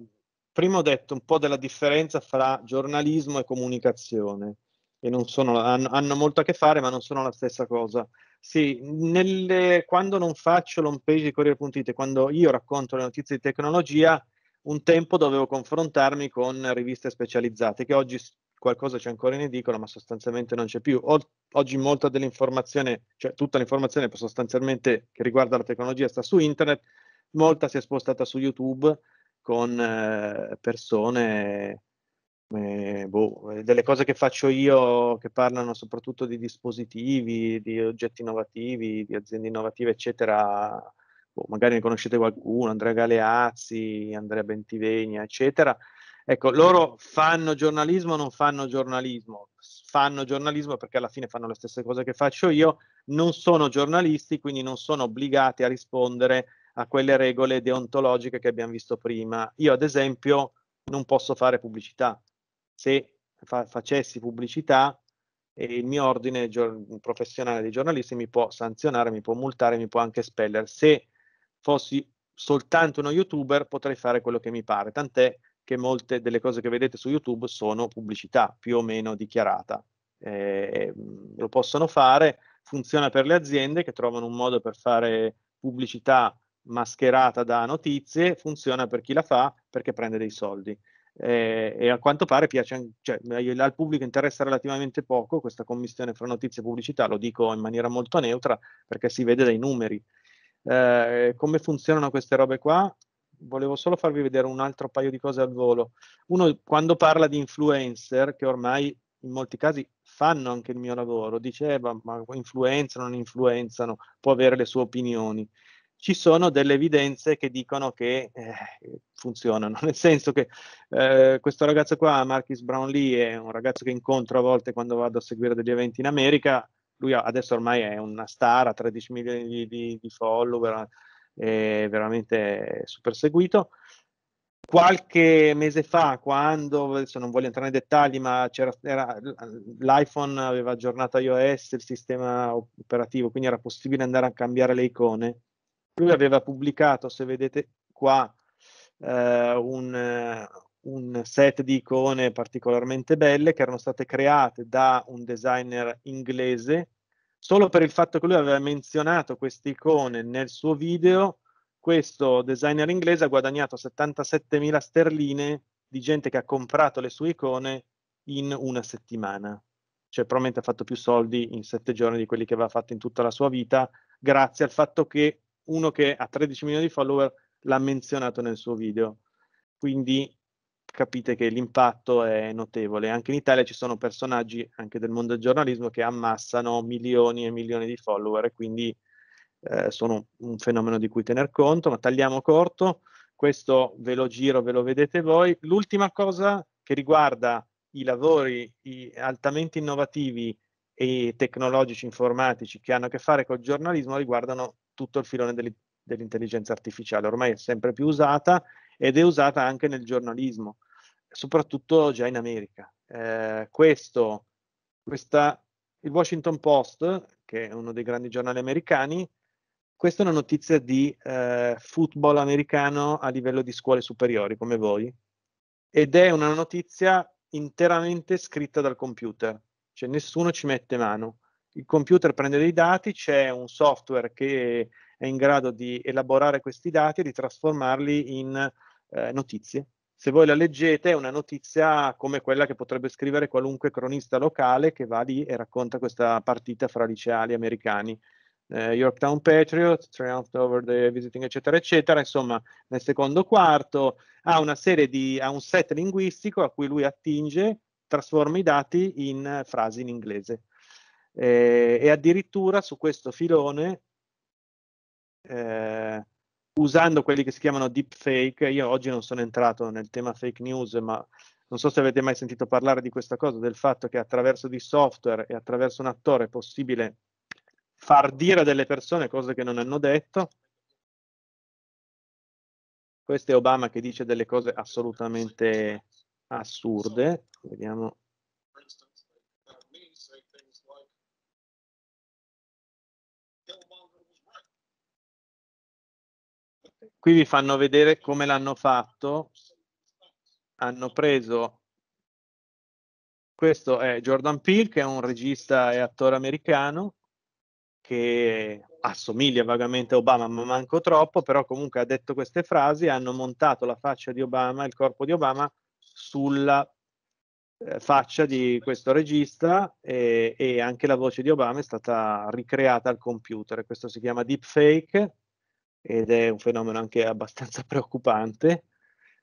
prima ho detto un po' della differenza fra giornalismo e comunicazione. E non sono, hanno, hanno molto a che fare, ma non sono la stessa cosa. Sì, nelle, quando non faccio l'home page di Corriere.it, quando io racconto le notizie di tecnologia, un tempo dovevo confrontarmi con riviste specializzate, che oggi qualcosa c'è ancora in edicola, ma sostanzialmente non c'è più. O, oggi molta dell'informazione, cioè tutta l'informazione sostanzialmente che riguarda la tecnologia sta su internet, molta si è spostata su YouTube con eh, persone eh, boh, eh, delle cose che faccio io che parlano soprattutto di dispositivi, di oggetti innovativi, di aziende innovative, eccetera. Boh, magari ne conoscete qualcuno, Andrea Galeazzi, Andrea Bentivegna, eccetera. Ecco, loro fanno giornalismo o non fanno giornalismo? Fanno giornalismo perché alla fine fanno le stesse cose che faccio io, non sono giornalisti, quindi non sono obbligati a rispondere a quelle regole deontologiche che abbiamo visto prima. Io, ad esempio, non posso fare pubblicità, se fa- facessi pubblicità eh, il mio ordine gior- professionale dei giornalisti mi può sanzionare, mi può multare, mi può anche espellere. Se fossi soltanto uno youtuber potrei fare quello che mi pare, tant'è che molte delle cose che vedete su YouTube sono pubblicità più o meno dichiarata. Eh, mm, lo possono fare, funziona per le aziende che trovano un modo per fare pubblicità mascherata da notizie, funziona per chi la fa perché prende dei soldi eh, e a quanto pare piace, cioè, al pubblico interessa relativamente poco questa commissione fra notizie e pubblicità, lo dico in maniera molto neutra perché si vede dai numeri. Eh, come funzionano queste robe qua? Volevo solo farvi vedere un altro paio di cose al volo. Uno, quando parla di influencer, che ormai in molti casi fanno anche il mio lavoro, diceva, eh, ma influenzano, non influenzano, può avere le sue opinioni ci sono delle evidenze che dicono che eh, funzionano, nel senso che eh, questo ragazzo qua, Marcus Brownlee, è un ragazzo che incontro a volte quando vado a seguire degli eventi in America, lui adesso ormai è una star, ha 13 milioni di, di, di follower, è veramente super seguito. Qualche mese fa, quando, adesso non voglio entrare nei dettagli, ma era, l'iPhone aveva aggiornato iOS, il sistema operativo, quindi era possibile andare a cambiare le icone lui aveva pubblicato, se vedete qua, eh, un, eh, un, set di icone particolarmente belle che erano state create da un designer inglese. Solo per il fatto che lui aveva menzionato queste icone nel suo video, questo designer inglese ha guadagnato 77.000 sterline di gente che ha comprato le sue icone in una settimana. Cioè, probabilmente ha fatto più soldi in sette giorni di quelli che aveva fatto in tutta la sua vita, grazie al fatto che uno che ha 13 milioni di follower l'ha menzionato nel suo video. Quindi capite che l'impatto è notevole. Anche in Italia ci sono personaggi anche del mondo del giornalismo che ammassano milioni e milioni di follower e quindi eh, sono un fenomeno di cui tener conto, ma tagliamo corto, questo ve lo giro, ve lo vedete voi. L'ultima cosa che riguarda i lavori i altamente innovativi e tecnologici informatici che hanno a che fare col giornalismo riguardano tutto il filone dell'intelligenza artificiale, ormai è sempre più usata ed è usata anche nel giornalismo, soprattutto già in America. Eh, questo, questa, il Washington Post, che è uno dei grandi giornali americani, questa è una notizia di eh, football americano a livello di scuole superiori, come voi, ed è una notizia interamente scritta dal computer, cioè nessuno ci mette mano il computer prende dei dati, c'è un software che è in grado di elaborare questi dati e di trasformarli in eh, notizie. Se voi la leggete è una notizia come quella che potrebbe scrivere qualunque cronista locale che va lì e racconta questa partita fra liceali americani. Eh, Yorktown Patriots, Triumph over the Visiting, eccetera, eccetera. Insomma, nel secondo quarto ha una serie di, ha un set linguistico a cui lui attinge, trasforma i dati in frasi in inglese. Eh, e addirittura su questo filone, eh, usando quelli che si chiamano deepfake, io oggi non sono entrato nel tema fake news, ma non so se avete mai sentito parlare di questa cosa, del fatto che attraverso di software e attraverso un attore è possibile far dire a delle persone cose che non hanno detto. Questo è Obama che dice delle cose assolutamente assurde. Vediamo Qui vi fanno vedere come l'hanno fatto. Hanno preso questo è Jordan Peele, che è un regista e attore americano che assomiglia vagamente a Obama, ma manco troppo, però comunque ha detto queste frasi, hanno montato la faccia di Obama, il corpo di Obama, sulla eh, faccia di questo regista e, e anche la voce di Obama è stata ricreata al computer. Questo si chiama deepfake ed è un fenomeno anche abbastanza preoccupante.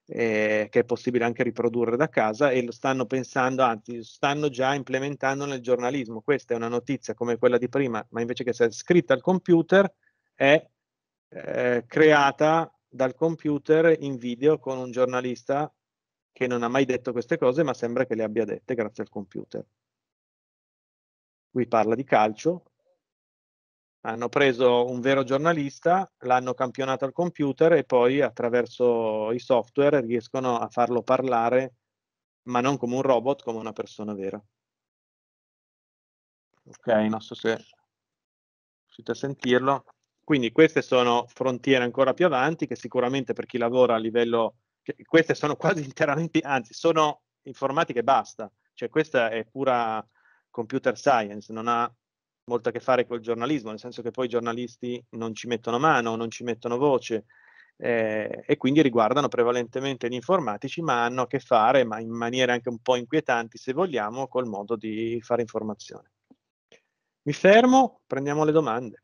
Eh, che è possibile anche riprodurre da casa e lo stanno pensando, anzi stanno già implementando nel giornalismo. Questa è una notizia come quella di prima, ma invece che essere scritta al computer è eh, creata dal computer in video con un giornalista che non ha mai detto queste cose, ma sembra che le abbia dette grazie al computer. Qui parla di calcio, hanno preso un vero giornalista, l'hanno campionato al computer e poi attraverso i software riescono a farlo parlare, ma non come un robot, come una persona vera. Ok, non so se riuscite a sentirlo. Quindi queste sono frontiere ancora più avanti che sicuramente per chi lavora a livello... Queste sono quasi interamente, anzi, sono informatiche e basta. Cioè questa è pura computer science, non ha molto a che fare col giornalismo, nel senso che poi i giornalisti non ci mettono mano, non ci mettono voce eh, e quindi riguardano prevalentemente gli informatici, ma hanno a che fare, ma in maniere anche un po' inquietanti se vogliamo, col modo di fare informazione. Mi fermo, prendiamo le domande.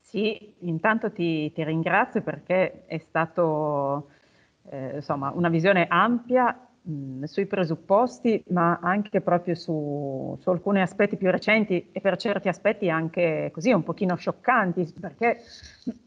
Sì, intanto ti, ti ringrazio perché è stato eh, insomma, una visione ampia sui presupposti, ma anche proprio su, su, alcuni aspetti più recenti e per certi aspetti anche così un pochino scioccanti, perché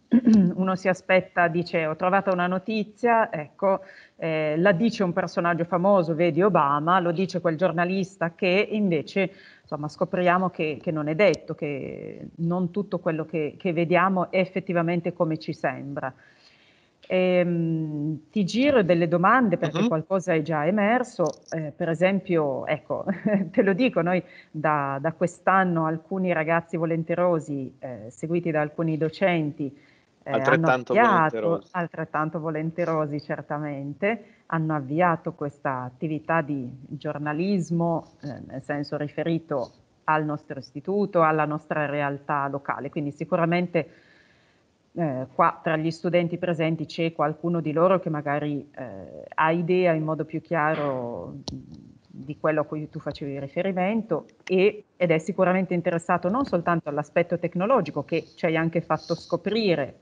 uno si aspetta, dice ho trovato una notizia, ecco, eh, la dice un personaggio famoso, vedi Obama, lo dice quel giornalista che invece insomma, scopriamo che, che, non è detto, che non tutto quello che, che vediamo è effettivamente come ci sembra. Ehm, ti giro delle domande perché uh-huh. qualcosa è già emerso, eh, per esempio, ecco, te lo dico, noi da, da quest'anno alcuni ragazzi volenterosi, eh, seguiti da alcuni docenti, eh, altrettanto, avviato, volenterosi. altrettanto volenterosi certamente, hanno avviato questa attività di giornalismo, eh, nel senso riferito al nostro istituto, alla nostra realtà locale, quindi sicuramente eh, qua tra gli studenti presenti c'è qualcuno di loro che magari eh, ha idea in modo più chiaro di quello a cui tu facevi riferimento e, ed è sicuramente interessato non soltanto all'aspetto tecnologico che ci hai anche fatto scoprire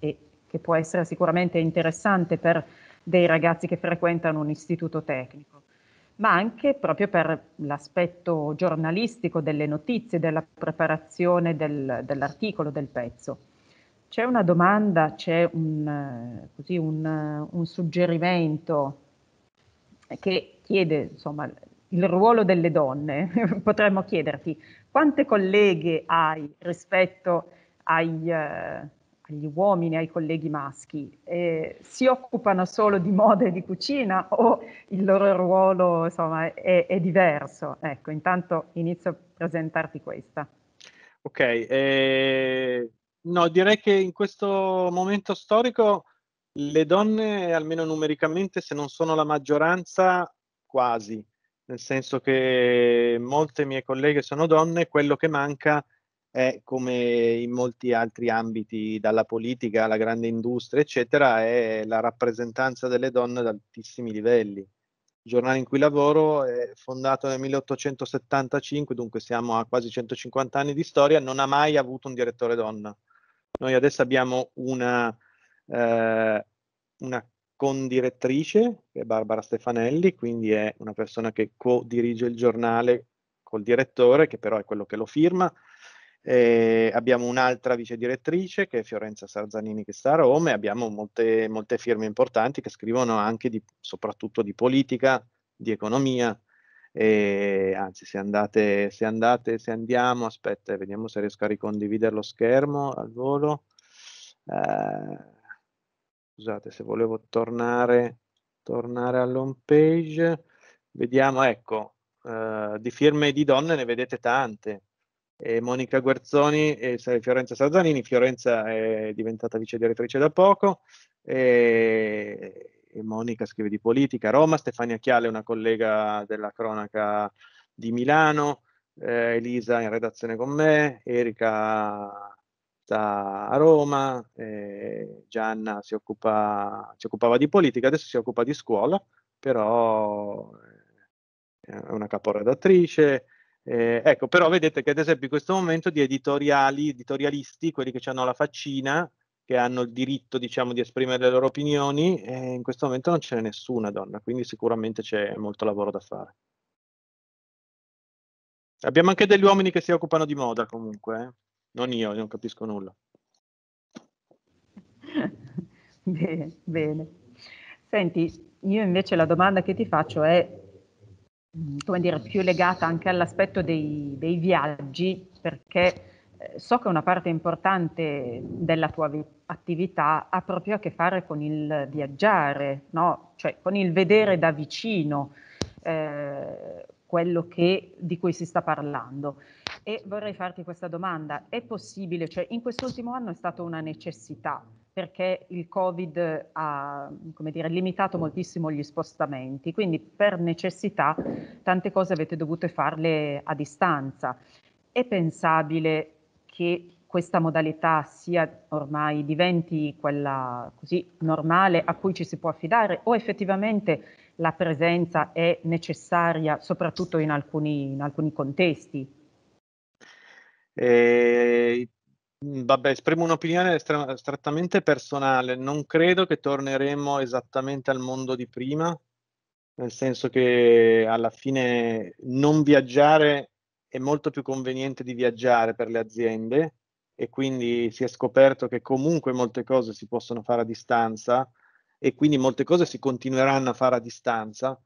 e che può essere sicuramente interessante per dei ragazzi che frequentano un istituto tecnico, ma anche proprio per l'aspetto giornalistico delle notizie, della preparazione del, dell'articolo, del pezzo. C'è una domanda, c'è un, eh, così, un, eh, un suggerimento che chiede insomma, il ruolo delle donne. Potremmo chiederti quante colleghe hai rispetto ai, eh, agli uomini, ai colleghi maschi? Eh, si occupano solo di moda e di cucina o il loro ruolo insomma, è, è diverso? Ecco, intanto inizio a presentarti questa. Ok, eh, No, direi che in questo momento storico le donne, almeno numericamente, se non sono la maggioranza, quasi, nel senso che molte mie colleghe sono donne, quello che manca è, come in molti altri ambiti, dalla politica alla grande industria, eccetera, è la rappresentanza delle donne ad altissimi livelli. Il giornale in cui lavoro è fondato nel 1875, dunque siamo a quasi 150 anni di storia, non ha mai avuto un direttore donna noi adesso abbiamo una, eh, una condirettrice, che è Barbara Stefanelli, quindi è una persona che co-dirige il giornale col direttore, che però è quello che lo firma. Eh, abbiamo un'altra vice direttrice che è Fiorenza Sarzanini che sta a Roma e abbiamo molte, molte firme importanti che scrivono anche di, soprattutto di politica, di economia, e, anzi se andate, se andate, se andiamo, aspetta, vediamo se riesco a ricondividere lo schermo al volo. Eh, scusate se volevo tornare, tornare all'home page, vediamo, ecco, eh, di firme di donne ne vedete tante. E Monica Guerzoni e Fiorenza Sarzanini, Fiorenza è diventata vice direttrice da poco, e e Monica scrive di politica a Roma, Stefania Chiale è una collega della cronaca di Milano, eh, Elisa in redazione con me, Erika sta a Roma, eh, Gianna si, occupa, si occupava di politica, adesso si occupa di scuola, però eh, è una caporedattrice. Eh, ecco, però vedete che ad esempio in questo momento di editoriali, editorialisti, quelli che hanno la faccina, che hanno il diritto diciamo, di esprimere le loro opinioni e in questo momento non ce n'è nessuna donna, quindi sicuramente c'è molto lavoro da fare. Abbiamo anche degli uomini che si occupano di moda comunque, eh? non io, non capisco nulla. bene, bene. Senti, io invece la domanda che ti faccio è mm, come dire, più legata anche all'aspetto dei, dei viaggi, perché eh, so che una parte importante della tua attività ha proprio a che fare con il viaggiare, no? cioè con il vedere da vicino eh, quello che, di cui si sta parlando. E vorrei farti questa domanda, è possibile, cioè in quest'ultimo anno è stata una necessità perché il Covid ha dire, limitato moltissimo gli spostamenti, quindi per necessità tante cose avete dovuto farle a distanza. È pensabile che questa modalità sia ormai diventi quella così normale a cui ci si può affidare o effettivamente la presenza è necessaria soprattutto in alcuni, in alcuni contesti? Eh, vabbè, esprimo un'opinione estra- strettamente personale, non credo che torneremo esattamente al mondo di prima, nel senso che alla fine non viaggiare è molto più conveniente di viaggiare per le aziende e quindi si è scoperto che comunque molte cose si possono fare a distanza e quindi molte cose si continueranno a fare a distanza.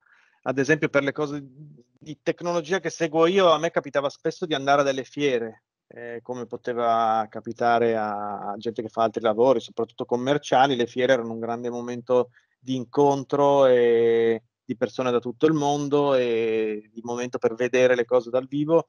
Ad esempio per le cose di tecnologia che seguo io, a me capitava spesso di andare a delle fiere, eh, come poteva capitare a gente che fa altri lavori, soprattutto commerciali, le fiere erano un grande momento di incontro e, di persone da tutto il mondo e il momento per vedere le cose dal vivo.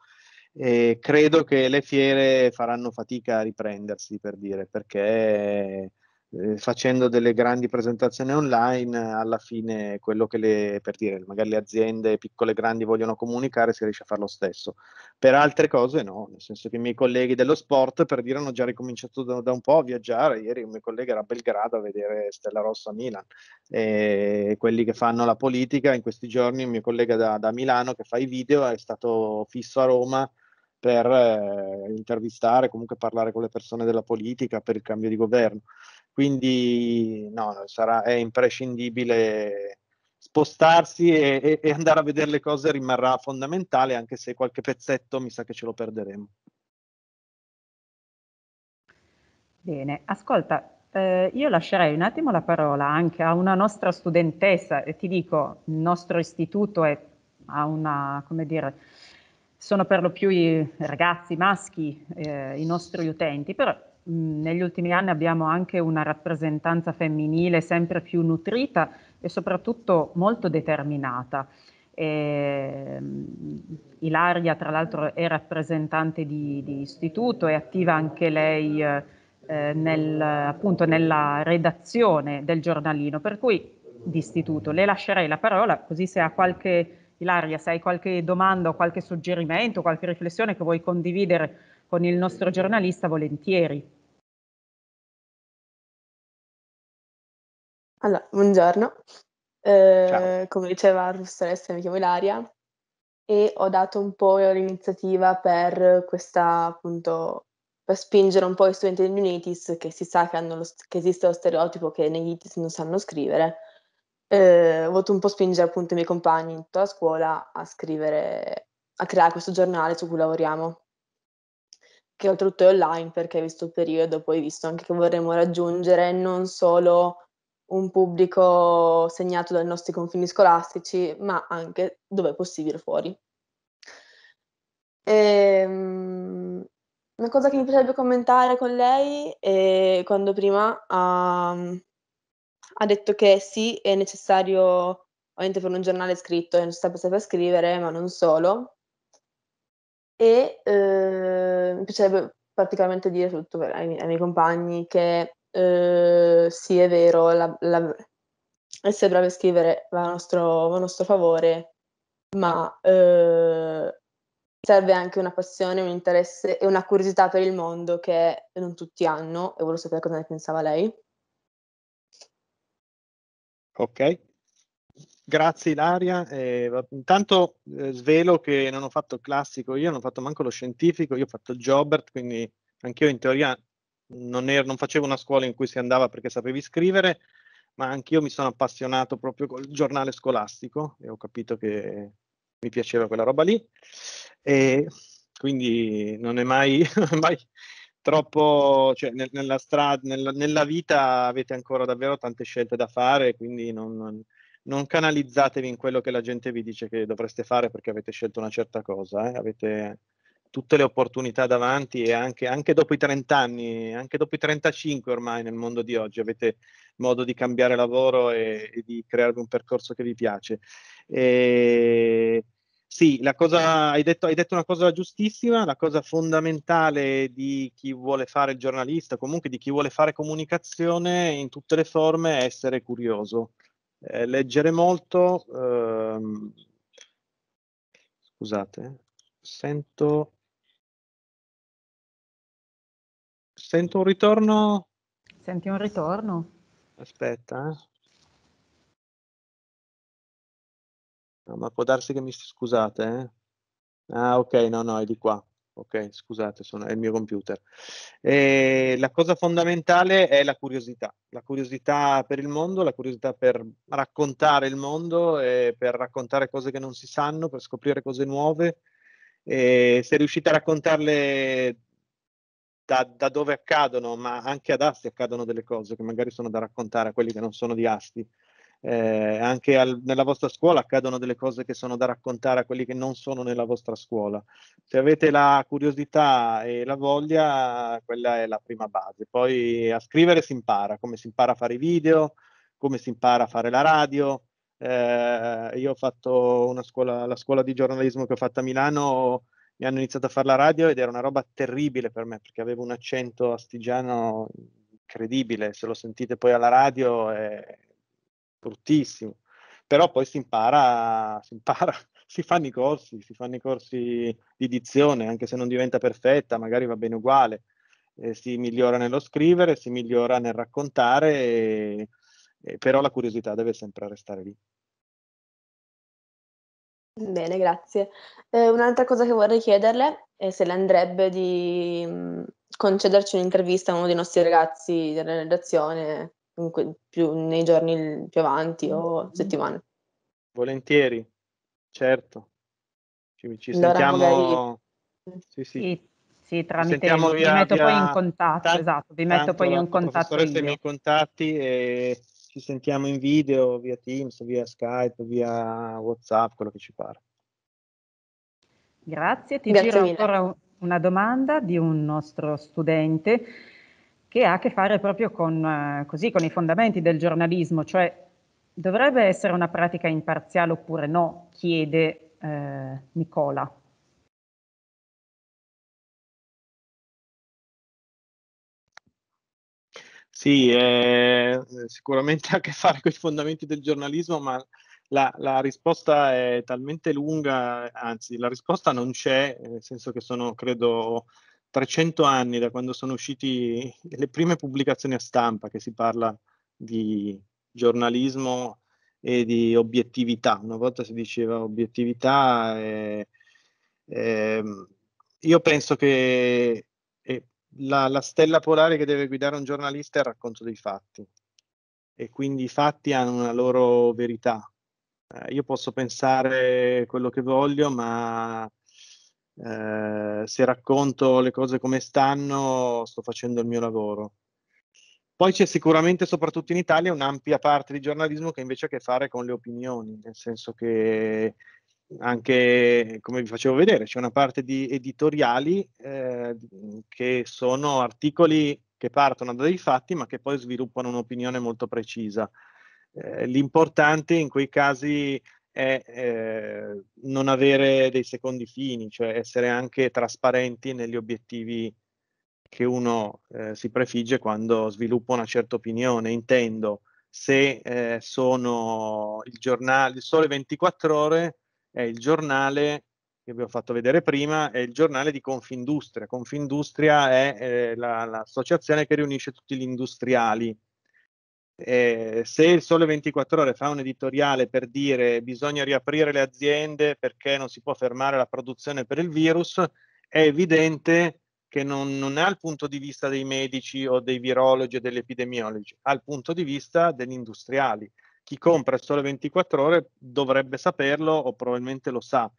E credo che le fiere faranno fatica a riprendersi, per dire, perché eh, facendo delle grandi presentazioni online, alla fine quello che le, per dire, magari le aziende piccole e grandi vogliono comunicare, si riesce a fare lo stesso. Per altre cose no, nel senso che i miei colleghi dello sport, per dire, hanno già ricominciato da, da un po' a viaggiare, ieri un mio collega era a Belgrado a vedere Stella Rossa a Milan, e quelli che fanno la politica, in questi giorni un mio collega da, da Milano che fa i video è stato fisso a Roma, per eh, intervistare, comunque parlare con le persone della politica, per il cambio di governo. Quindi no, sarà, è imprescindibile spostarsi e, e, andare a vedere le cose rimarrà fondamentale, anche se qualche pezzetto mi sa che ce lo perderemo. Bene, ascolta, eh, io lascerei un attimo la parola anche a una nostra studentessa e ti dico, il nostro istituto è, ha una, come dire, sono per lo più i ragazzi maschi, eh, i nostri utenti, però negli ultimi anni abbiamo anche una rappresentanza femminile sempre più nutrita e soprattutto molto determinata. E, ehm, Ilaria, tra l'altro, è rappresentante di, di istituto, è attiva anche lei eh, nel, appunto nella redazione del giornalino, per cui di istituto le lascerei la parola così se ha qualche Ilaria, se hai qualche domanda o qualche suggerimento, qualche riflessione che vuoi condividere con il nostro giornalista volentieri. Allora, buongiorno. Eh, come diceva la professoressa, mi chiamo Ilaria e ho dato un po' l'iniziativa per questa appunto per spingere un po' gli studenti degli UNITIS che si sa che, lo, che esiste lo stereotipo che negli UNITIS non sanno scrivere. Eh, ho voluto un po' spingere appunto i miei compagni in tutta la scuola a scrivere, a creare questo giornale su cui lavoriamo che oltretutto è online perché visto il periodo poi visto anche che vorremmo raggiungere non solo un pubblico segnato dai nostri confini scolastici, ma anche dove è possibile fuori. E, ehm, una cosa che mi piacerebbe commentare con lei è quando prima um, ha detto che sì, è necessario, ovviamente per un giornale scritto, è necessario sapere scrivere, ma non solo, e eh, mi piacerebbe particolarmente dire tutto ai, miei, ai miei compagni che eh, sì è vero, la, la, essere bravi a scrivere va a nostro, va a nostro favore, ma eh, serve anche una passione, un interesse e una curiosità per il mondo che non tutti hanno e volevo sapere cosa ne pensava lei. Ok, Grazie Ilaria. Eh, intanto eh, svelo che non ho fatto il classico, io non ho fatto manco lo scientifico, io ho fatto il Jobert, quindi anch'io in teoria non, ero, non, facevo una scuola in cui si andava perché sapevi scrivere, ma anch'io mi sono appassionato proprio col giornale scolastico e ho capito che mi piaceva quella roba lì. E quindi non è mai, non è mai troppo, cioè, nel, nella, strada, nella, nella, vita avete ancora davvero tante scelte da fare, quindi non, non non canalizzatevi in quello che la gente vi dice che dovreste fare perché avete scelto una certa cosa, eh? avete tutte le opportunità davanti e anche, anche, dopo i 30 anni, anche dopo i 35 ormai nel mondo di oggi, avete modo di cambiare lavoro e, e di crearvi un percorso che vi piace. E, ehm, sì, cosa, hai, detto, hai detto una cosa giustissima, la cosa fondamentale di chi vuole fare il giornalista, comunque di chi vuole fare comunicazione in tutte le forme, è essere curioso eh, leggere molto. Ehm, scusate, sento, sento un ritorno. Senti un ritorno? Aspetta, eh. No, ma può darsi che mi scusate. Eh? Ah, ok, no, no, è di qua ok? Scusate, sono, è il mio computer. E eh, la cosa fondamentale è la curiosità, la curiosità per il mondo, la curiosità per raccontare il mondo, per raccontare cose che non si sanno, per scoprire cose nuove. E eh, se riuscite a raccontarle da, da, dove accadono, ma anche ad Asti accadono delle cose che magari sono da raccontare a quelli che non sono di Asti eh, anche al, nella vostra scuola accadono delle cose che sono da raccontare a quelli che non sono nella vostra scuola. Se avete la curiosità e la voglia, quella è la prima base. Poi a scrivere si impara, come si impara a fare i video, come si impara a fare la radio. Eh, io ho fatto una scuola, la scuola di giornalismo che ho fatto a Milano, mi hanno iniziato a fare la radio ed era una roba terribile per me perché avevo un accento astigiano incredibile, se lo sentite poi alla radio è bruttissimo. Però poi si impara, si impara, si fanno i corsi, si fanno i corsi di dizione, anche se non diventa perfetta, magari va bene uguale. Eh, si migliora nello scrivere, si migliora nel raccontare, e, e però la curiosità deve sempre restare lì. Bene, grazie. Eh, un'altra cosa che vorrei chiederle è se le andrebbe di mh, mm, concederci un'intervista a uno dei nostri ragazzi della redazione que- più, nei giorni più avanti o mm-hmm. settimane. Volentieri, certo. Ci, ci allora sentiamo. Magari... Sì, sì. sì. Sì, tramite via, vi metto poi in contatto, tanto, esatto, vi metto poi in contatto. Io. i miei contatti e ci sentiamo in video via Teams, via Skype, via WhatsApp, quello che ci pare. Grazie, ti Grazie giro mille. ancora una domanda di un nostro studente che ha a che fare proprio con, eh, così, con i fondamenti del giornalismo, cioè dovrebbe essere una pratica imparziale oppure no, chiede eh, Nicola. Sì, eh, sicuramente ha a che fare con i fondamenti del giornalismo, ma la, la, risposta è talmente lunga, anzi la risposta non c'è, nel senso che sono, credo, 300 anni da quando sono usciti le prime pubblicazioni a stampa che si parla di giornalismo e di obiettività. Una volta si diceva obiettività. E, e, ehm, io penso che e, la, la stella polare che deve guidare un giornalista è il racconto dei fatti e quindi i fatti hanno una loro verità. Eh, io posso pensare quello che voglio, ma Ehm, se racconto le cose come stanno, sto facendo il mio lavoro. Poi c'è sicuramente, soprattutto in Italia, un'ampia parte di giornalismo che invece ha a che fare con le opinioni, nel senso che anche, come vi facevo vedere, c'è una parte di editoriali eh, che sono articoli che partono da dei fatti ma che poi sviluppano un'opinione molto precisa. Eh, l'importante in quei casi è eh, non avere dei secondi fini, cioè essere anche trasparenti negli obiettivi che uno eh, si prefigge quando sviluppa una certa opinione. Intendo, se eh, sono il giornale, il sole 24 ore è il giornale che vi ho fatto vedere prima, è il giornale di Confindustria. Confindustria è eh, la, l'associazione che riunisce tutti gli industriali eh, se il Sole 24 Ore fa un editoriale per dire bisogna riaprire le aziende perché non si può fermare la produzione per il virus, è evidente che non, non ha il punto di vista dei medici o dei virologi o degli epidemiologi, ha il punto di vista degli industriali. Chi compra il Sole 24 Ore dovrebbe saperlo o probabilmente lo sa.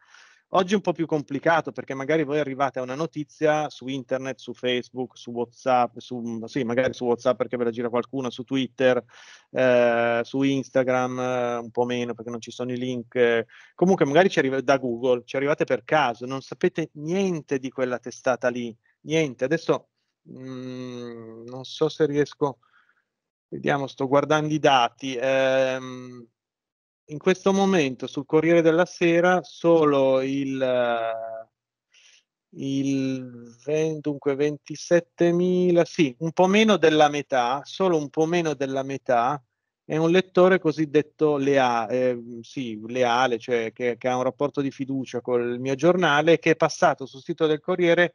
Oggi è un po' più complicato perché magari voi arrivate a una notizia su internet, su Facebook, su WhatsApp, su, mm, sì, magari su WhatsApp perché ve la gira qualcuno, su Twitter, eh, su Instagram eh, un po' meno perché non ci sono i link. Comunque magari ci arriva da Google, ci arrivate per caso, non sapete niente di quella testata lì, niente. Adesso mh, mm, non so se riesco, vediamo, sto guardando i dati. Ehm, in questo momento sul Corriere della Sera solo il, eh, il 27.000, sì, un po' meno della metà, solo un po' meno della metà è un lettore cosiddetto lea, eh, sì, leale, cioè che, che, ha un rapporto di fiducia con il mio giornale, che è passato sul sito del Corriere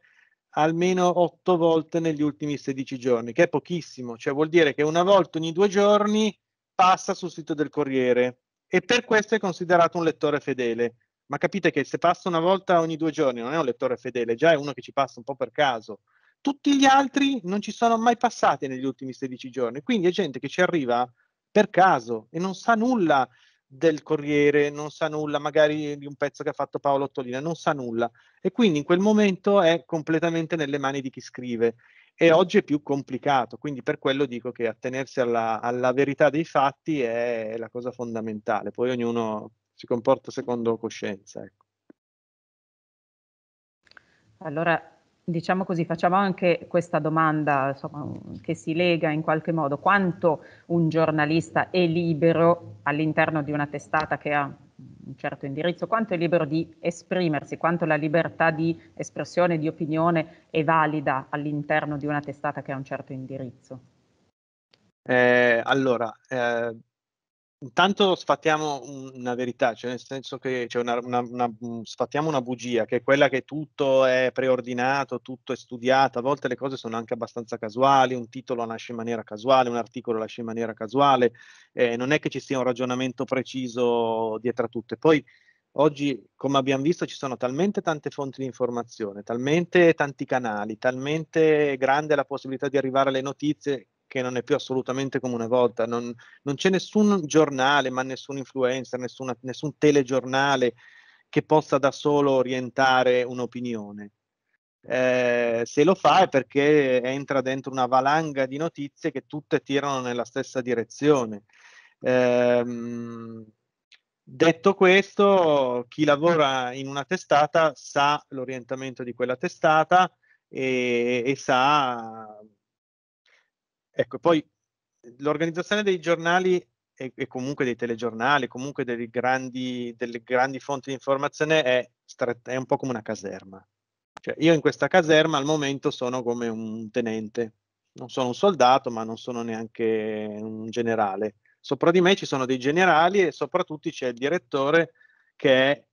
almeno otto volte negli ultimi 16 giorni, che è pochissimo, cioè vuol dire che una volta ogni due giorni passa sul sito del Corriere e per questo è considerato un lettore fedele. Ma capite che se passa una volta ogni due giorni non è un lettore fedele, già è uno che ci passa un po' per caso. Tutti gli altri non ci sono mai passati negli ultimi 16 giorni, quindi è gente che ci arriva per caso e non sa nulla del Corriere, non sa nulla magari di un pezzo che ha fatto Paolo Ottolina, non sa nulla e quindi in quel momento è completamente nelle mani di chi scrive e oggi è più complicato, quindi per quello dico che attenersi alla, alla verità dei fatti è la cosa fondamentale, poi ognuno si comporta secondo coscienza. Ecco. Allora, diciamo così, facciamo anche questa domanda insomma, che si lega in qualche modo, quanto un giornalista è libero all'interno di una testata che ha un certo indirizzo, quanto è libero di esprimersi, quanto la libertà di espressione, di opinione è valida all'interno di una testata che ha un certo indirizzo? Eh, allora, eh, Intanto sfattiamo una verità, cioè nel senso che cioè una, una, una, mm, sfattiamo una bugia, che è quella che tutto è preordinato, tutto è studiato, a volte le cose sono anche abbastanza casuali, un titolo nasce in maniera casuale, un articolo nasce in maniera casuale, eh, non è che ci sia un ragionamento preciso dietro a tutte. poi oggi, come abbiamo visto, ci sono talmente tante fonti di informazione, talmente tanti canali, talmente grande la possibilità di arrivare alle notizie che non è più assolutamente come una volta, non, non c'è nessun giornale, ma nessun influencer, nessuna, nessun telegiornale che possa da solo orientare un'opinione. Eh, se lo fa è perché entra dentro una valanga di notizie che tutte tirano nella stessa direzione. Eh, detto questo, chi lavora in una testata sa l'orientamento di quella testata e, e sa Ecco, poi l'organizzazione dei giornali e, e comunque dei telegiornali, comunque grandi, delle grandi fonti di informazione è, è un po' come una caserma. Cioè, io in questa caserma al momento sono come un tenente, non sono un soldato, ma non sono neanche un generale. Sopra di me ci sono dei generali e soprattutto c'è il direttore che è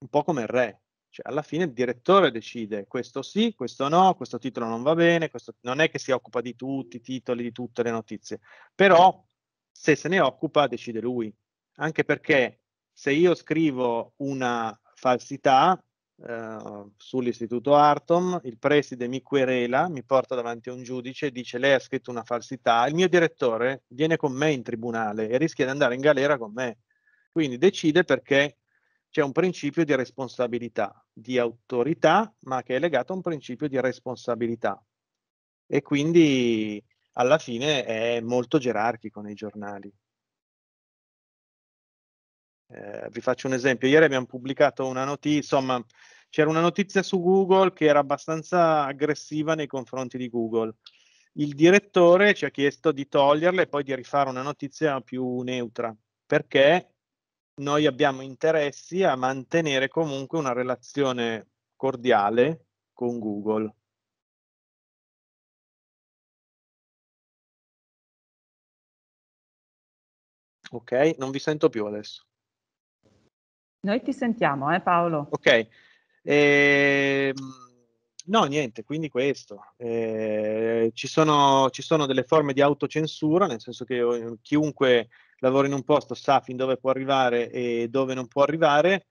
un po' come il re, cioè, alla fine il direttore decide questo sì, questo no, questo titolo non va bene, questo... non è che si occupa di tutti i titoli, di tutte le notizie, però se se ne occupa decide lui, anche perché se io scrivo una falsità eh, sull'istituto Artom, il preside mi querela, mi porta davanti a un giudice, dice lei ha scritto una falsità, il mio direttore viene con me in tribunale e rischia di andare in galera con me, quindi decide perché c'è un principio di responsabilità, di autorità, ma che è legato a un principio di responsabilità. E quindi alla fine è molto gerarchico nei giornali. Eh, vi faccio un esempio, ieri abbiamo pubblicato una notizia, insomma, c'era una notizia su Google che era abbastanza aggressiva nei confronti di Google. Il direttore ci ha chiesto di toglierla e poi di rifare una notizia più neutra, perché noi abbiamo interessi a mantenere comunque una relazione cordiale con Google. Ok, non vi sento più adesso. Noi ti sentiamo, eh Paolo. Ok. Eh, no, niente, quindi questo. Eh, ci, sono, ci sono delle forme di autocensura, nel senso che eh, chiunque lavora in un posto, sa fin dove può arrivare e dove non può arrivare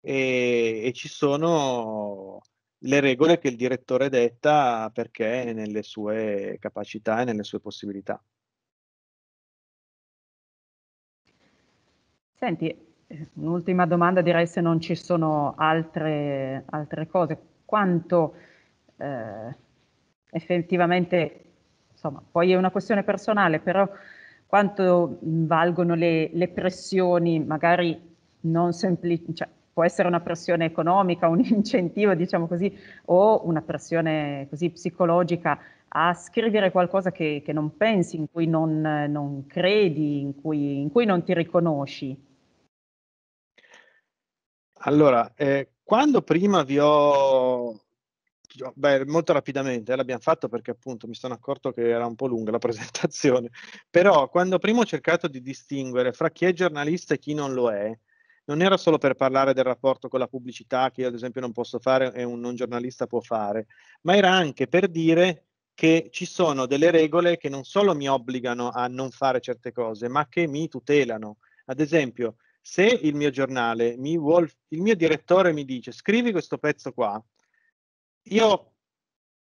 e, e ci sono le regole che il direttore detta perché è nelle sue capacità e nelle sue possibilità. Senti, un'ultima domanda direi se non ci sono altre, altre cose. Quanto eh, effettivamente, insomma, poi è una questione personale, però quanto valgono le, le pressioni, magari non semplici, cioè, può essere una pressione economica, un incentivo, diciamo così, o una pressione così psicologica a scrivere qualcosa che, che non pensi, in cui non, non credi, in cui, in cui, non ti riconosci? Allora, eh, quando prima vi ho beh, molto rapidamente, eh, l'abbiamo fatto perché appunto mi sono accorto che era un po' lunga la presentazione, però quando prima ho cercato di distinguere fra chi è giornalista e chi non lo è, non era solo per parlare del rapporto con la pubblicità che io ad esempio non posso fare e un non giornalista può fare, ma era anche per dire che ci sono delle regole che non solo mi obbligano a non fare certe cose, ma che mi tutelano. Ad esempio, se il mio giornale mi vuol, il mio direttore mi dice scrivi questo pezzo qua, io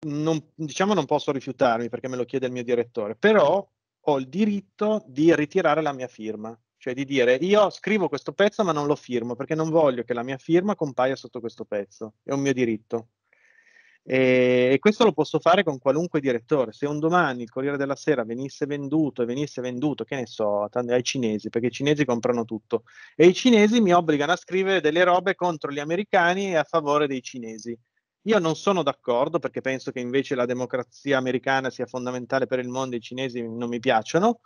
non, diciamo non posso rifiutarmi perché me lo chiede il mio direttore, però ho il diritto di ritirare la mia firma, cioè di dire io scrivo questo pezzo ma non lo firmo perché non voglio che la mia firma compaia sotto questo pezzo, è un mio diritto. E, e questo lo posso fare con qualunque direttore. Se un domani il Corriere della Sera venisse venduto e venisse venduto, che ne so, ai cinesi, perché i cinesi comprano tutto, e i cinesi mi obbligano a scrivere delle robe contro gli americani e a favore dei cinesi io non sono d'accordo perché penso che invece la democrazia americana sia fondamentale per il mondo, e i cinesi non mi piacciono.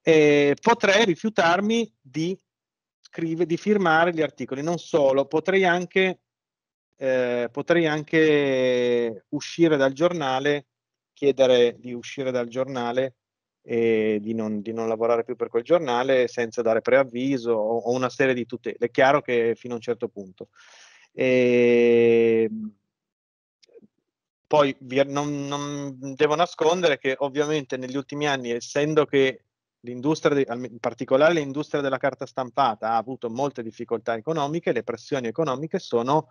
Eh, potrei rifiutarmi di, scrive, di, firmare gli articoli, non solo, potrei anche, eh, potrei anche uscire dal giornale, chiedere di uscire dal giornale e di non, di non, lavorare più per quel giornale senza dare preavviso o, o una serie di tutele. È chiaro che fino a un certo punto. E, ehm, poi vi, non, non, devo nascondere che ovviamente negli ultimi anni, essendo che l'industria, di, in particolare l'industria della carta stampata, ha avuto molte difficoltà economiche, le pressioni economiche sono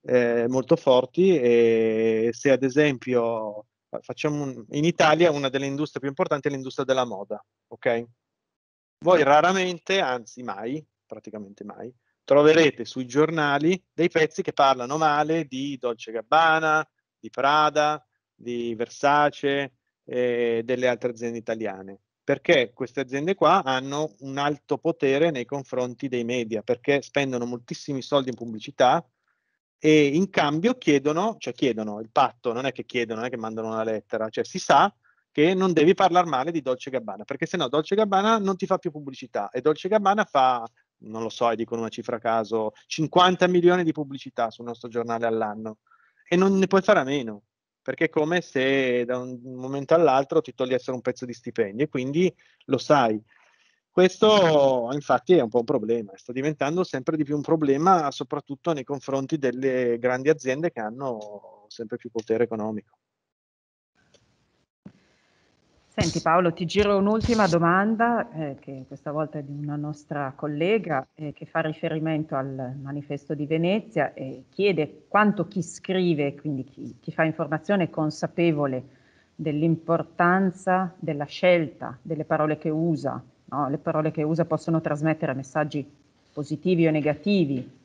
eh, molto forti e se ad esempio facciamo un, in Italia una delle industrie più importanti è l'industria della moda, ok? Voi raramente, anzi mai, praticamente mai, troverete sui giornali dei pezzi che parlano male di Dolce Gabbana, di Prada, di Versace e delle altre aziende italiane. Perché queste aziende qua hanno un alto potere nei confronti dei media, perché spendono moltissimi soldi in pubblicità e in cambio chiedono, cioè chiedono il patto, non è che chiedono, non è che mandano una lettera, cioè si sa che non devi parlare male di Dolce Gabbana, perché sennò Dolce Gabbana non ti fa più pubblicità e Dolce Gabbana fa non lo so, e dicono una cifra a caso, 50 milioni di pubblicità sul nostro giornale all'anno e non ne puoi fare a meno, perché è come se da un momento all'altro ti togliessero un pezzo di stipendio e quindi lo sai. Questo infatti è un po' un problema, sta diventando sempre di più un problema soprattutto nei confronti delle grandi aziende che hanno sempre più potere economico. Senti Paolo, ti giro un'ultima domanda, eh, che questa volta è di una nostra collega, eh, che fa riferimento al manifesto di Venezia e chiede quanto chi scrive, quindi chi, chi fa informazione, è consapevole dell'importanza della scelta delle parole che usa. No? Le parole che usa possono trasmettere messaggi positivi o negativi,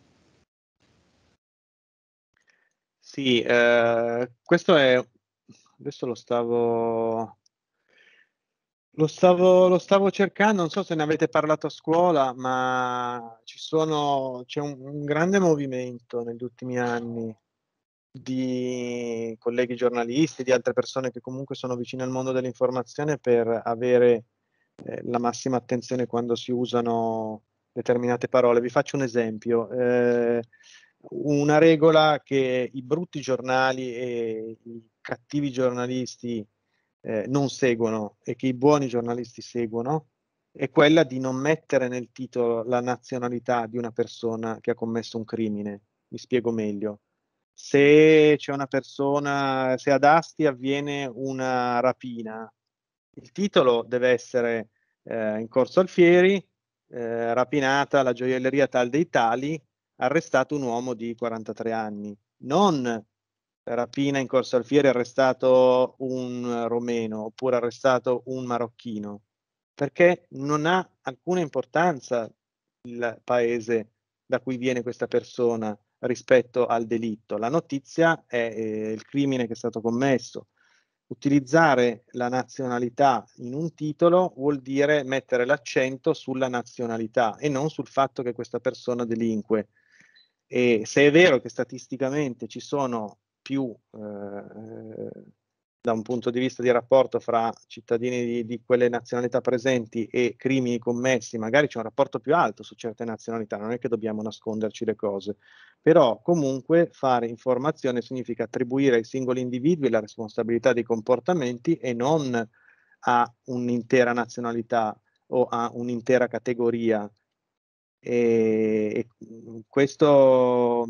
sì, eh, questo è, adesso lo stavo lo stavo, lo stavo, cercando, non so se ne avete parlato a scuola, ma sono, c'è un, un, grande movimento negli ultimi anni di colleghi giornalisti, di altre persone che comunque sono vicine al mondo dell'informazione per avere eh, la massima attenzione quando si usano determinate parole. Vi faccio un esempio. Eh, una regola che i brutti giornali e i cattivi giornalisti eh, non seguono e che i buoni giornalisti seguono è quella di non mettere nel titolo la nazionalità di una persona che ha commesso un crimine. Mi spiego meglio. Se c'è una persona, se ad Asti avviene una rapina, il titolo deve essere eh, in corso Alfieri, eh, rapinata la gioielleria tal dei tali, arrestato un uomo di 43 anni. Non rapina in corso Alfieri, arrestato un romeno oppure arrestato un marocchino, perché non ha alcuna importanza il paese da cui viene questa persona rispetto al delitto. La notizia è eh, il crimine che è stato commesso. Utilizzare la nazionalità in un titolo vuol dire mettere l'accento sulla nazionalità e non sul fatto che questa persona delinque. E se è vero che statisticamente ci sono più eh, da un punto di vista di rapporto fra cittadini di, di, quelle nazionalità presenti e crimini commessi, magari c'è un rapporto più alto su certe nazionalità, non è che dobbiamo nasconderci le cose, però comunque fare informazione significa attribuire ai singoli individui la responsabilità dei comportamenti e non a un'intera nazionalità o a un'intera categoria. e, e questo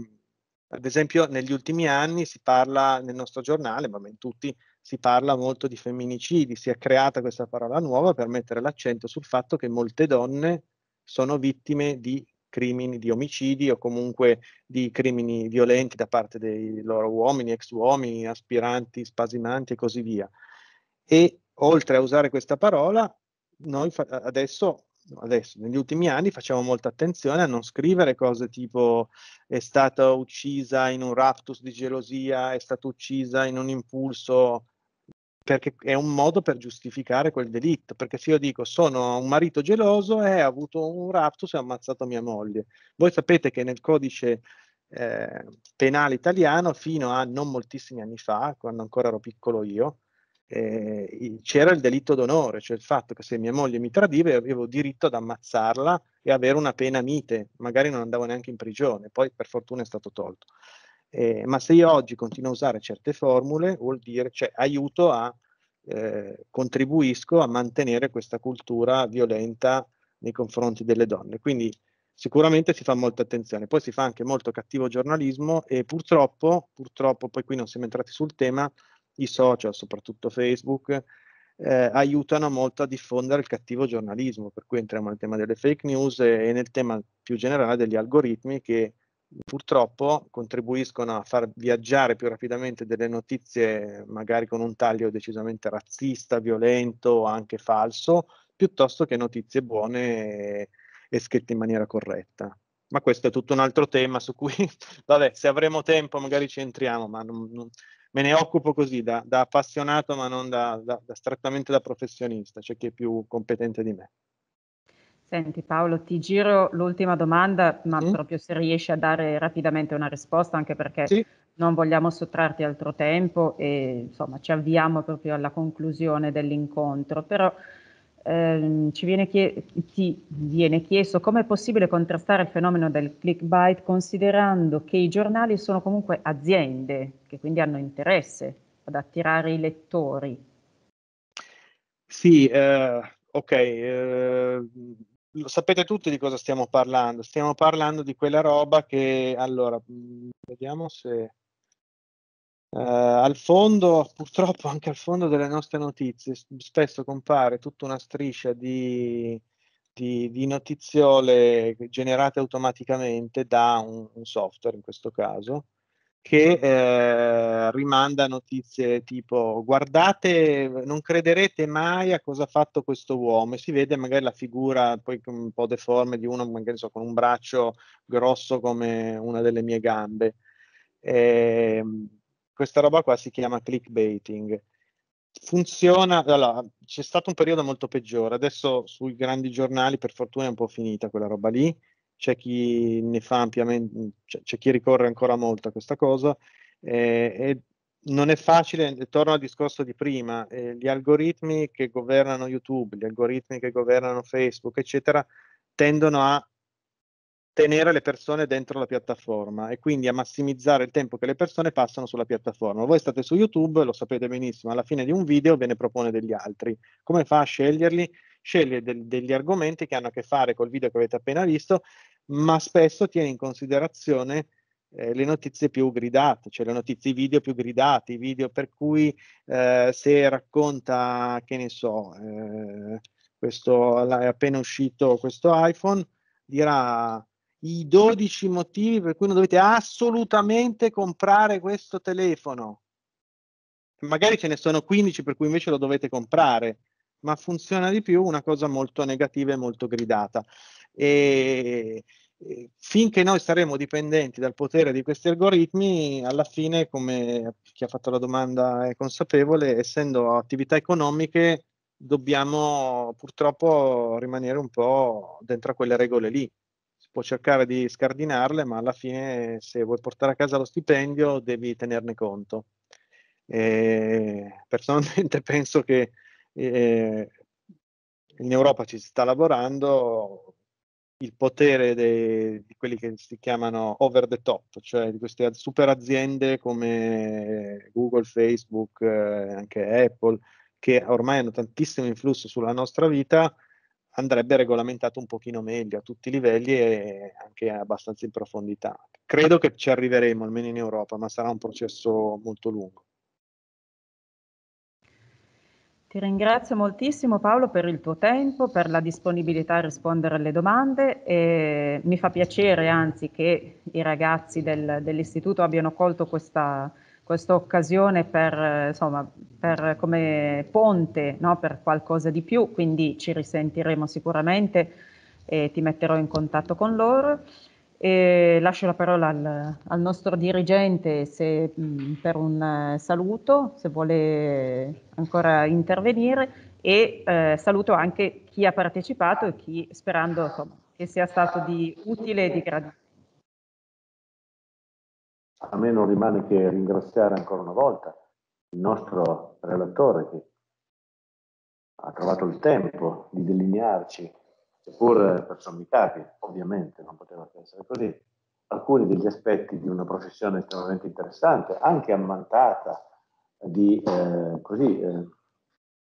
ad esempio negli ultimi anni si parla nel nostro giornale, ma in tutti, si parla molto di femminicidi, si è creata questa parola nuova per mettere l'accento sul fatto che molte donne sono vittime di crimini, di omicidi o comunque di crimini violenti da parte dei loro uomini, ex uomini, aspiranti, spasimanti e così via. E oltre a usare questa parola, noi adesso adesso, negli ultimi anni facciamo molta attenzione a non scrivere cose tipo è stata uccisa in un raptus di gelosia, è stata uccisa in un impulso, perché è un modo per giustificare quel delitto, perché se io dico sono un marito geloso e eh, ha avuto un raptus e ha ammazzato mia moglie, voi sapete che nel codice eh, penale italiano fino a non moltissimi anni fa, quando ancora ero piccolo io, eh, c'era il delitto d'onore, cioè il fatto che se mia moglie mi tradiva avevo diritto ad ammazzarla e avere una pena mite, magari non andavo neanche in prigione, poi per fortuna è stato tolto. Eh, ma se io oggi continuo a usare certe formule, vuol dire, cioè aiuto a, eh, contribuisco a mantenere questa cultura violenta nei confronti delle donne. Quindi sicuramente si fa molta attenzione, poi si fa anche molto cattivo giornalismo e purtroppo, purtroppo poi qui non siamo entrati sul tema, i social, soprattutto Facebook, eh, aiutano molto a diffondere il cattivo giornalismo, per cui entriamo nel tema delle fake news e, nel tema più generale degli algoritmi che purtroppo contribuiscono a far viaggiare più rapidamente delle notizie magari con un taglio decisamente razzista, violento o anche falso, piuttosto che notizie buone e, e scritte in maniera corretta. Ma questo è tutto un altro tema su cui, vabbè, se avremo tempo magari ci entriamo, ma non, non, me ne occupo così da, da appassionato ma non da, da, da strettamente da professionista, c'è cioè chi è più competente di me. Senti Paolo, ti giro l'ultima domanda, ma mm. proprio se riesci a dare rapidamente una risposta, anche perché sì. non vogliamo sottrarti altro tempo e insomma ci avviamo proprio alla conclusione dell'incontro, però ehm, ci viene, chie- viene chiesto come è possibile contrastare il fenomeno del clickbait considerando che i giornali sono comunque aziende che quindi hanno interesse ad attirare i lettori. Sì, eh, ok, eh, lo sapete tutti di cosa stiamo parlando, stiamo parlando di quella roba che, allora, mm, vediamo se Uh, al fondo, purtroppo anche al fondo delle nostre notizie, spesso compare tutta una striscia di, di, di notiziole generate automaticamente da un, un software, in questo caso, che eh, rimanda notizie tipo guardate, non crederete mai a cosa ha fatto questo uomo e si vede magari la figura poi un po' deforme di uno magari so, con un braccio grosso come una delle mie gambe. Eh, questa roba qua si chiama clickbaiting. Funziona, allora, c'è stato un periodo molto peggiore, adesso sui grandi giornali per fortuna è un po' finita quella roba lì, c'è chi ne fa ampiamente, c'è, c'è chi ricorre ancora molto a questa cosa eh, e non è facile, torno al discorso di prima, eh, gli algoritmi che governano YouTube, gli algoritmi che governano Facebook, eccetera, tendono a tenere le persone dentro la piattaforma e quindi a massimizzare il tempo che le persone passano sulla piattaforma. Voi state su YouTube, lo sapete benissimo, alla fine di un video ve ne propone degli altri. Come fa a sceglierli? Sceglie de- degli argomenti che hanno a che fare col video che avete appena visto, ma spesso tiene in considerazione eh, le notizie più gridate, cioè le notizie, video più gridate, i video per cui eh, se racconta, che ne so, eh, questo, è appena uscito questo iPhone, dirà i 12 motivi per cui non dovete assolutamente comprare questo telefono. Magari ce ne sono 15 per cui invece lo dovete comprare, ma funziona di più una cosa molto negativa e molto gridata. E finché noi saremo dipendenti dal potere di questi algoritmi, alla fine, come chi ha fatto la domanda è consapevole, essendo attività economiche, dobbiamo purtroppo rimanere un po' dentro a quelle regole lì può cercare di scardinarle, ma alla fine se vuoi portare a casa lo stipendio devi tenerne conto. E personalmente penso che eh, in Europa ci si sta lavorando il potere dei, di quelli che si chiamano over the top, cioè di queste super aziende come Google, Facebook, eh, anche Apple, che ormai hanno tantissimo influsso sulla nostra vita andrebbe regolamentato un pochino meglio a tutti i livelli e anche abbastanza in profondità. Credo che ci arriveremo, almeno in Europa, ma sarà un processo molto lungo. Ti ringrazio moltissimo Paolo per il tuo tempo, per la disponibilità a rispondere alle domande. E mi fa piacere anzi che i ragazzi del, dell'istituto abbiano colto questa, questa occasione per, eh, insomma, per eh, come ponte no? per qualcosa di più, quindi ci risentiremo sicuramente e ti metterò in contatto con loro. E lascio la parola al, al nostro dirigente se, mh, mm, per un eh, saluto, se vuole ancora intervenire e eh, saluto anche chi ha partecipato e chi sperando insomma, che sia stato di utile e di gradito a me non rimane che ringraziare ancora una volta il nostro relatore che ha trovato il tempo di delinearci, seppur per sommi capi, ovviamente non poteva essere così, alcuni degli aspetti di una professione estremamente interessante, anche ammantata di, eh, così, eh,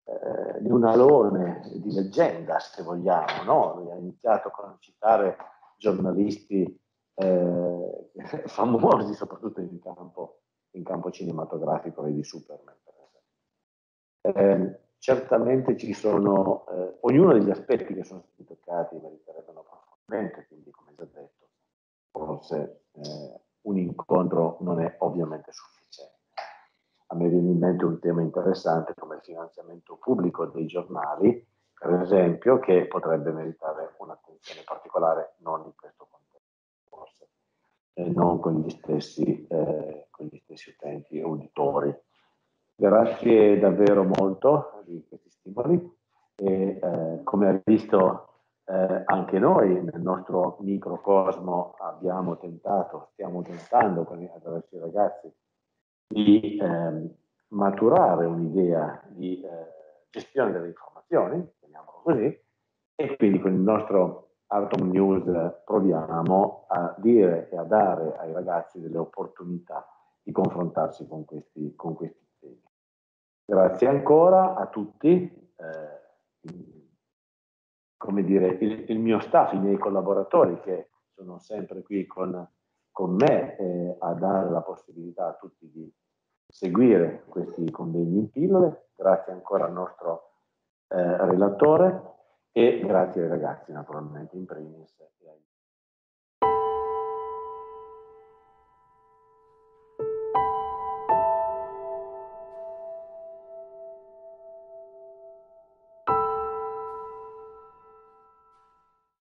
eh di un alone di leggenda, se vogliamo. No? Ha iniziato con citare giornalisti eh, famosi soprattutto in campo, in campo cinematografico e di Superman. Eh, certamente ci sono, eh, ognuno degli aspetti che sono stati toccati meriterebbero profondamente, quindi come già detto, forse eh, un incontro non è ovviamente sufficiente. A me viene in mente un tema interessante come il finanziamento pubblico dei giornali, per esempio, che potrebbe meritare un'attenzione particolare non in questo contesto e non con gli stessi, eh, con gli stessi utenti e uditori. Grazie davvero molto di questi stimoli e eh, come hai visto eh, anche noi nel nostro microcosmo abbiamo tentato, stiamo tentando con, attraverso i ragazzi di ehm, maturare un'idea di eh, gestione delle informazioni, chiamiamolo così, e quindi con il nostro Artom News proviamo a dire e a dare ai ragazzi delle opportunità di confrontarsi con questi, con questi temi. Grazie ancora a tutti. Eh, come dire, il, il, mio staff, i miei collaboratori che sono sempre qui con, con me eh, a dare la possibilità a tutti di seguire questi convegni in pillole. Grazie ancora al nostro eh, relatore e grazie ai ragazzi naturalmente in primis.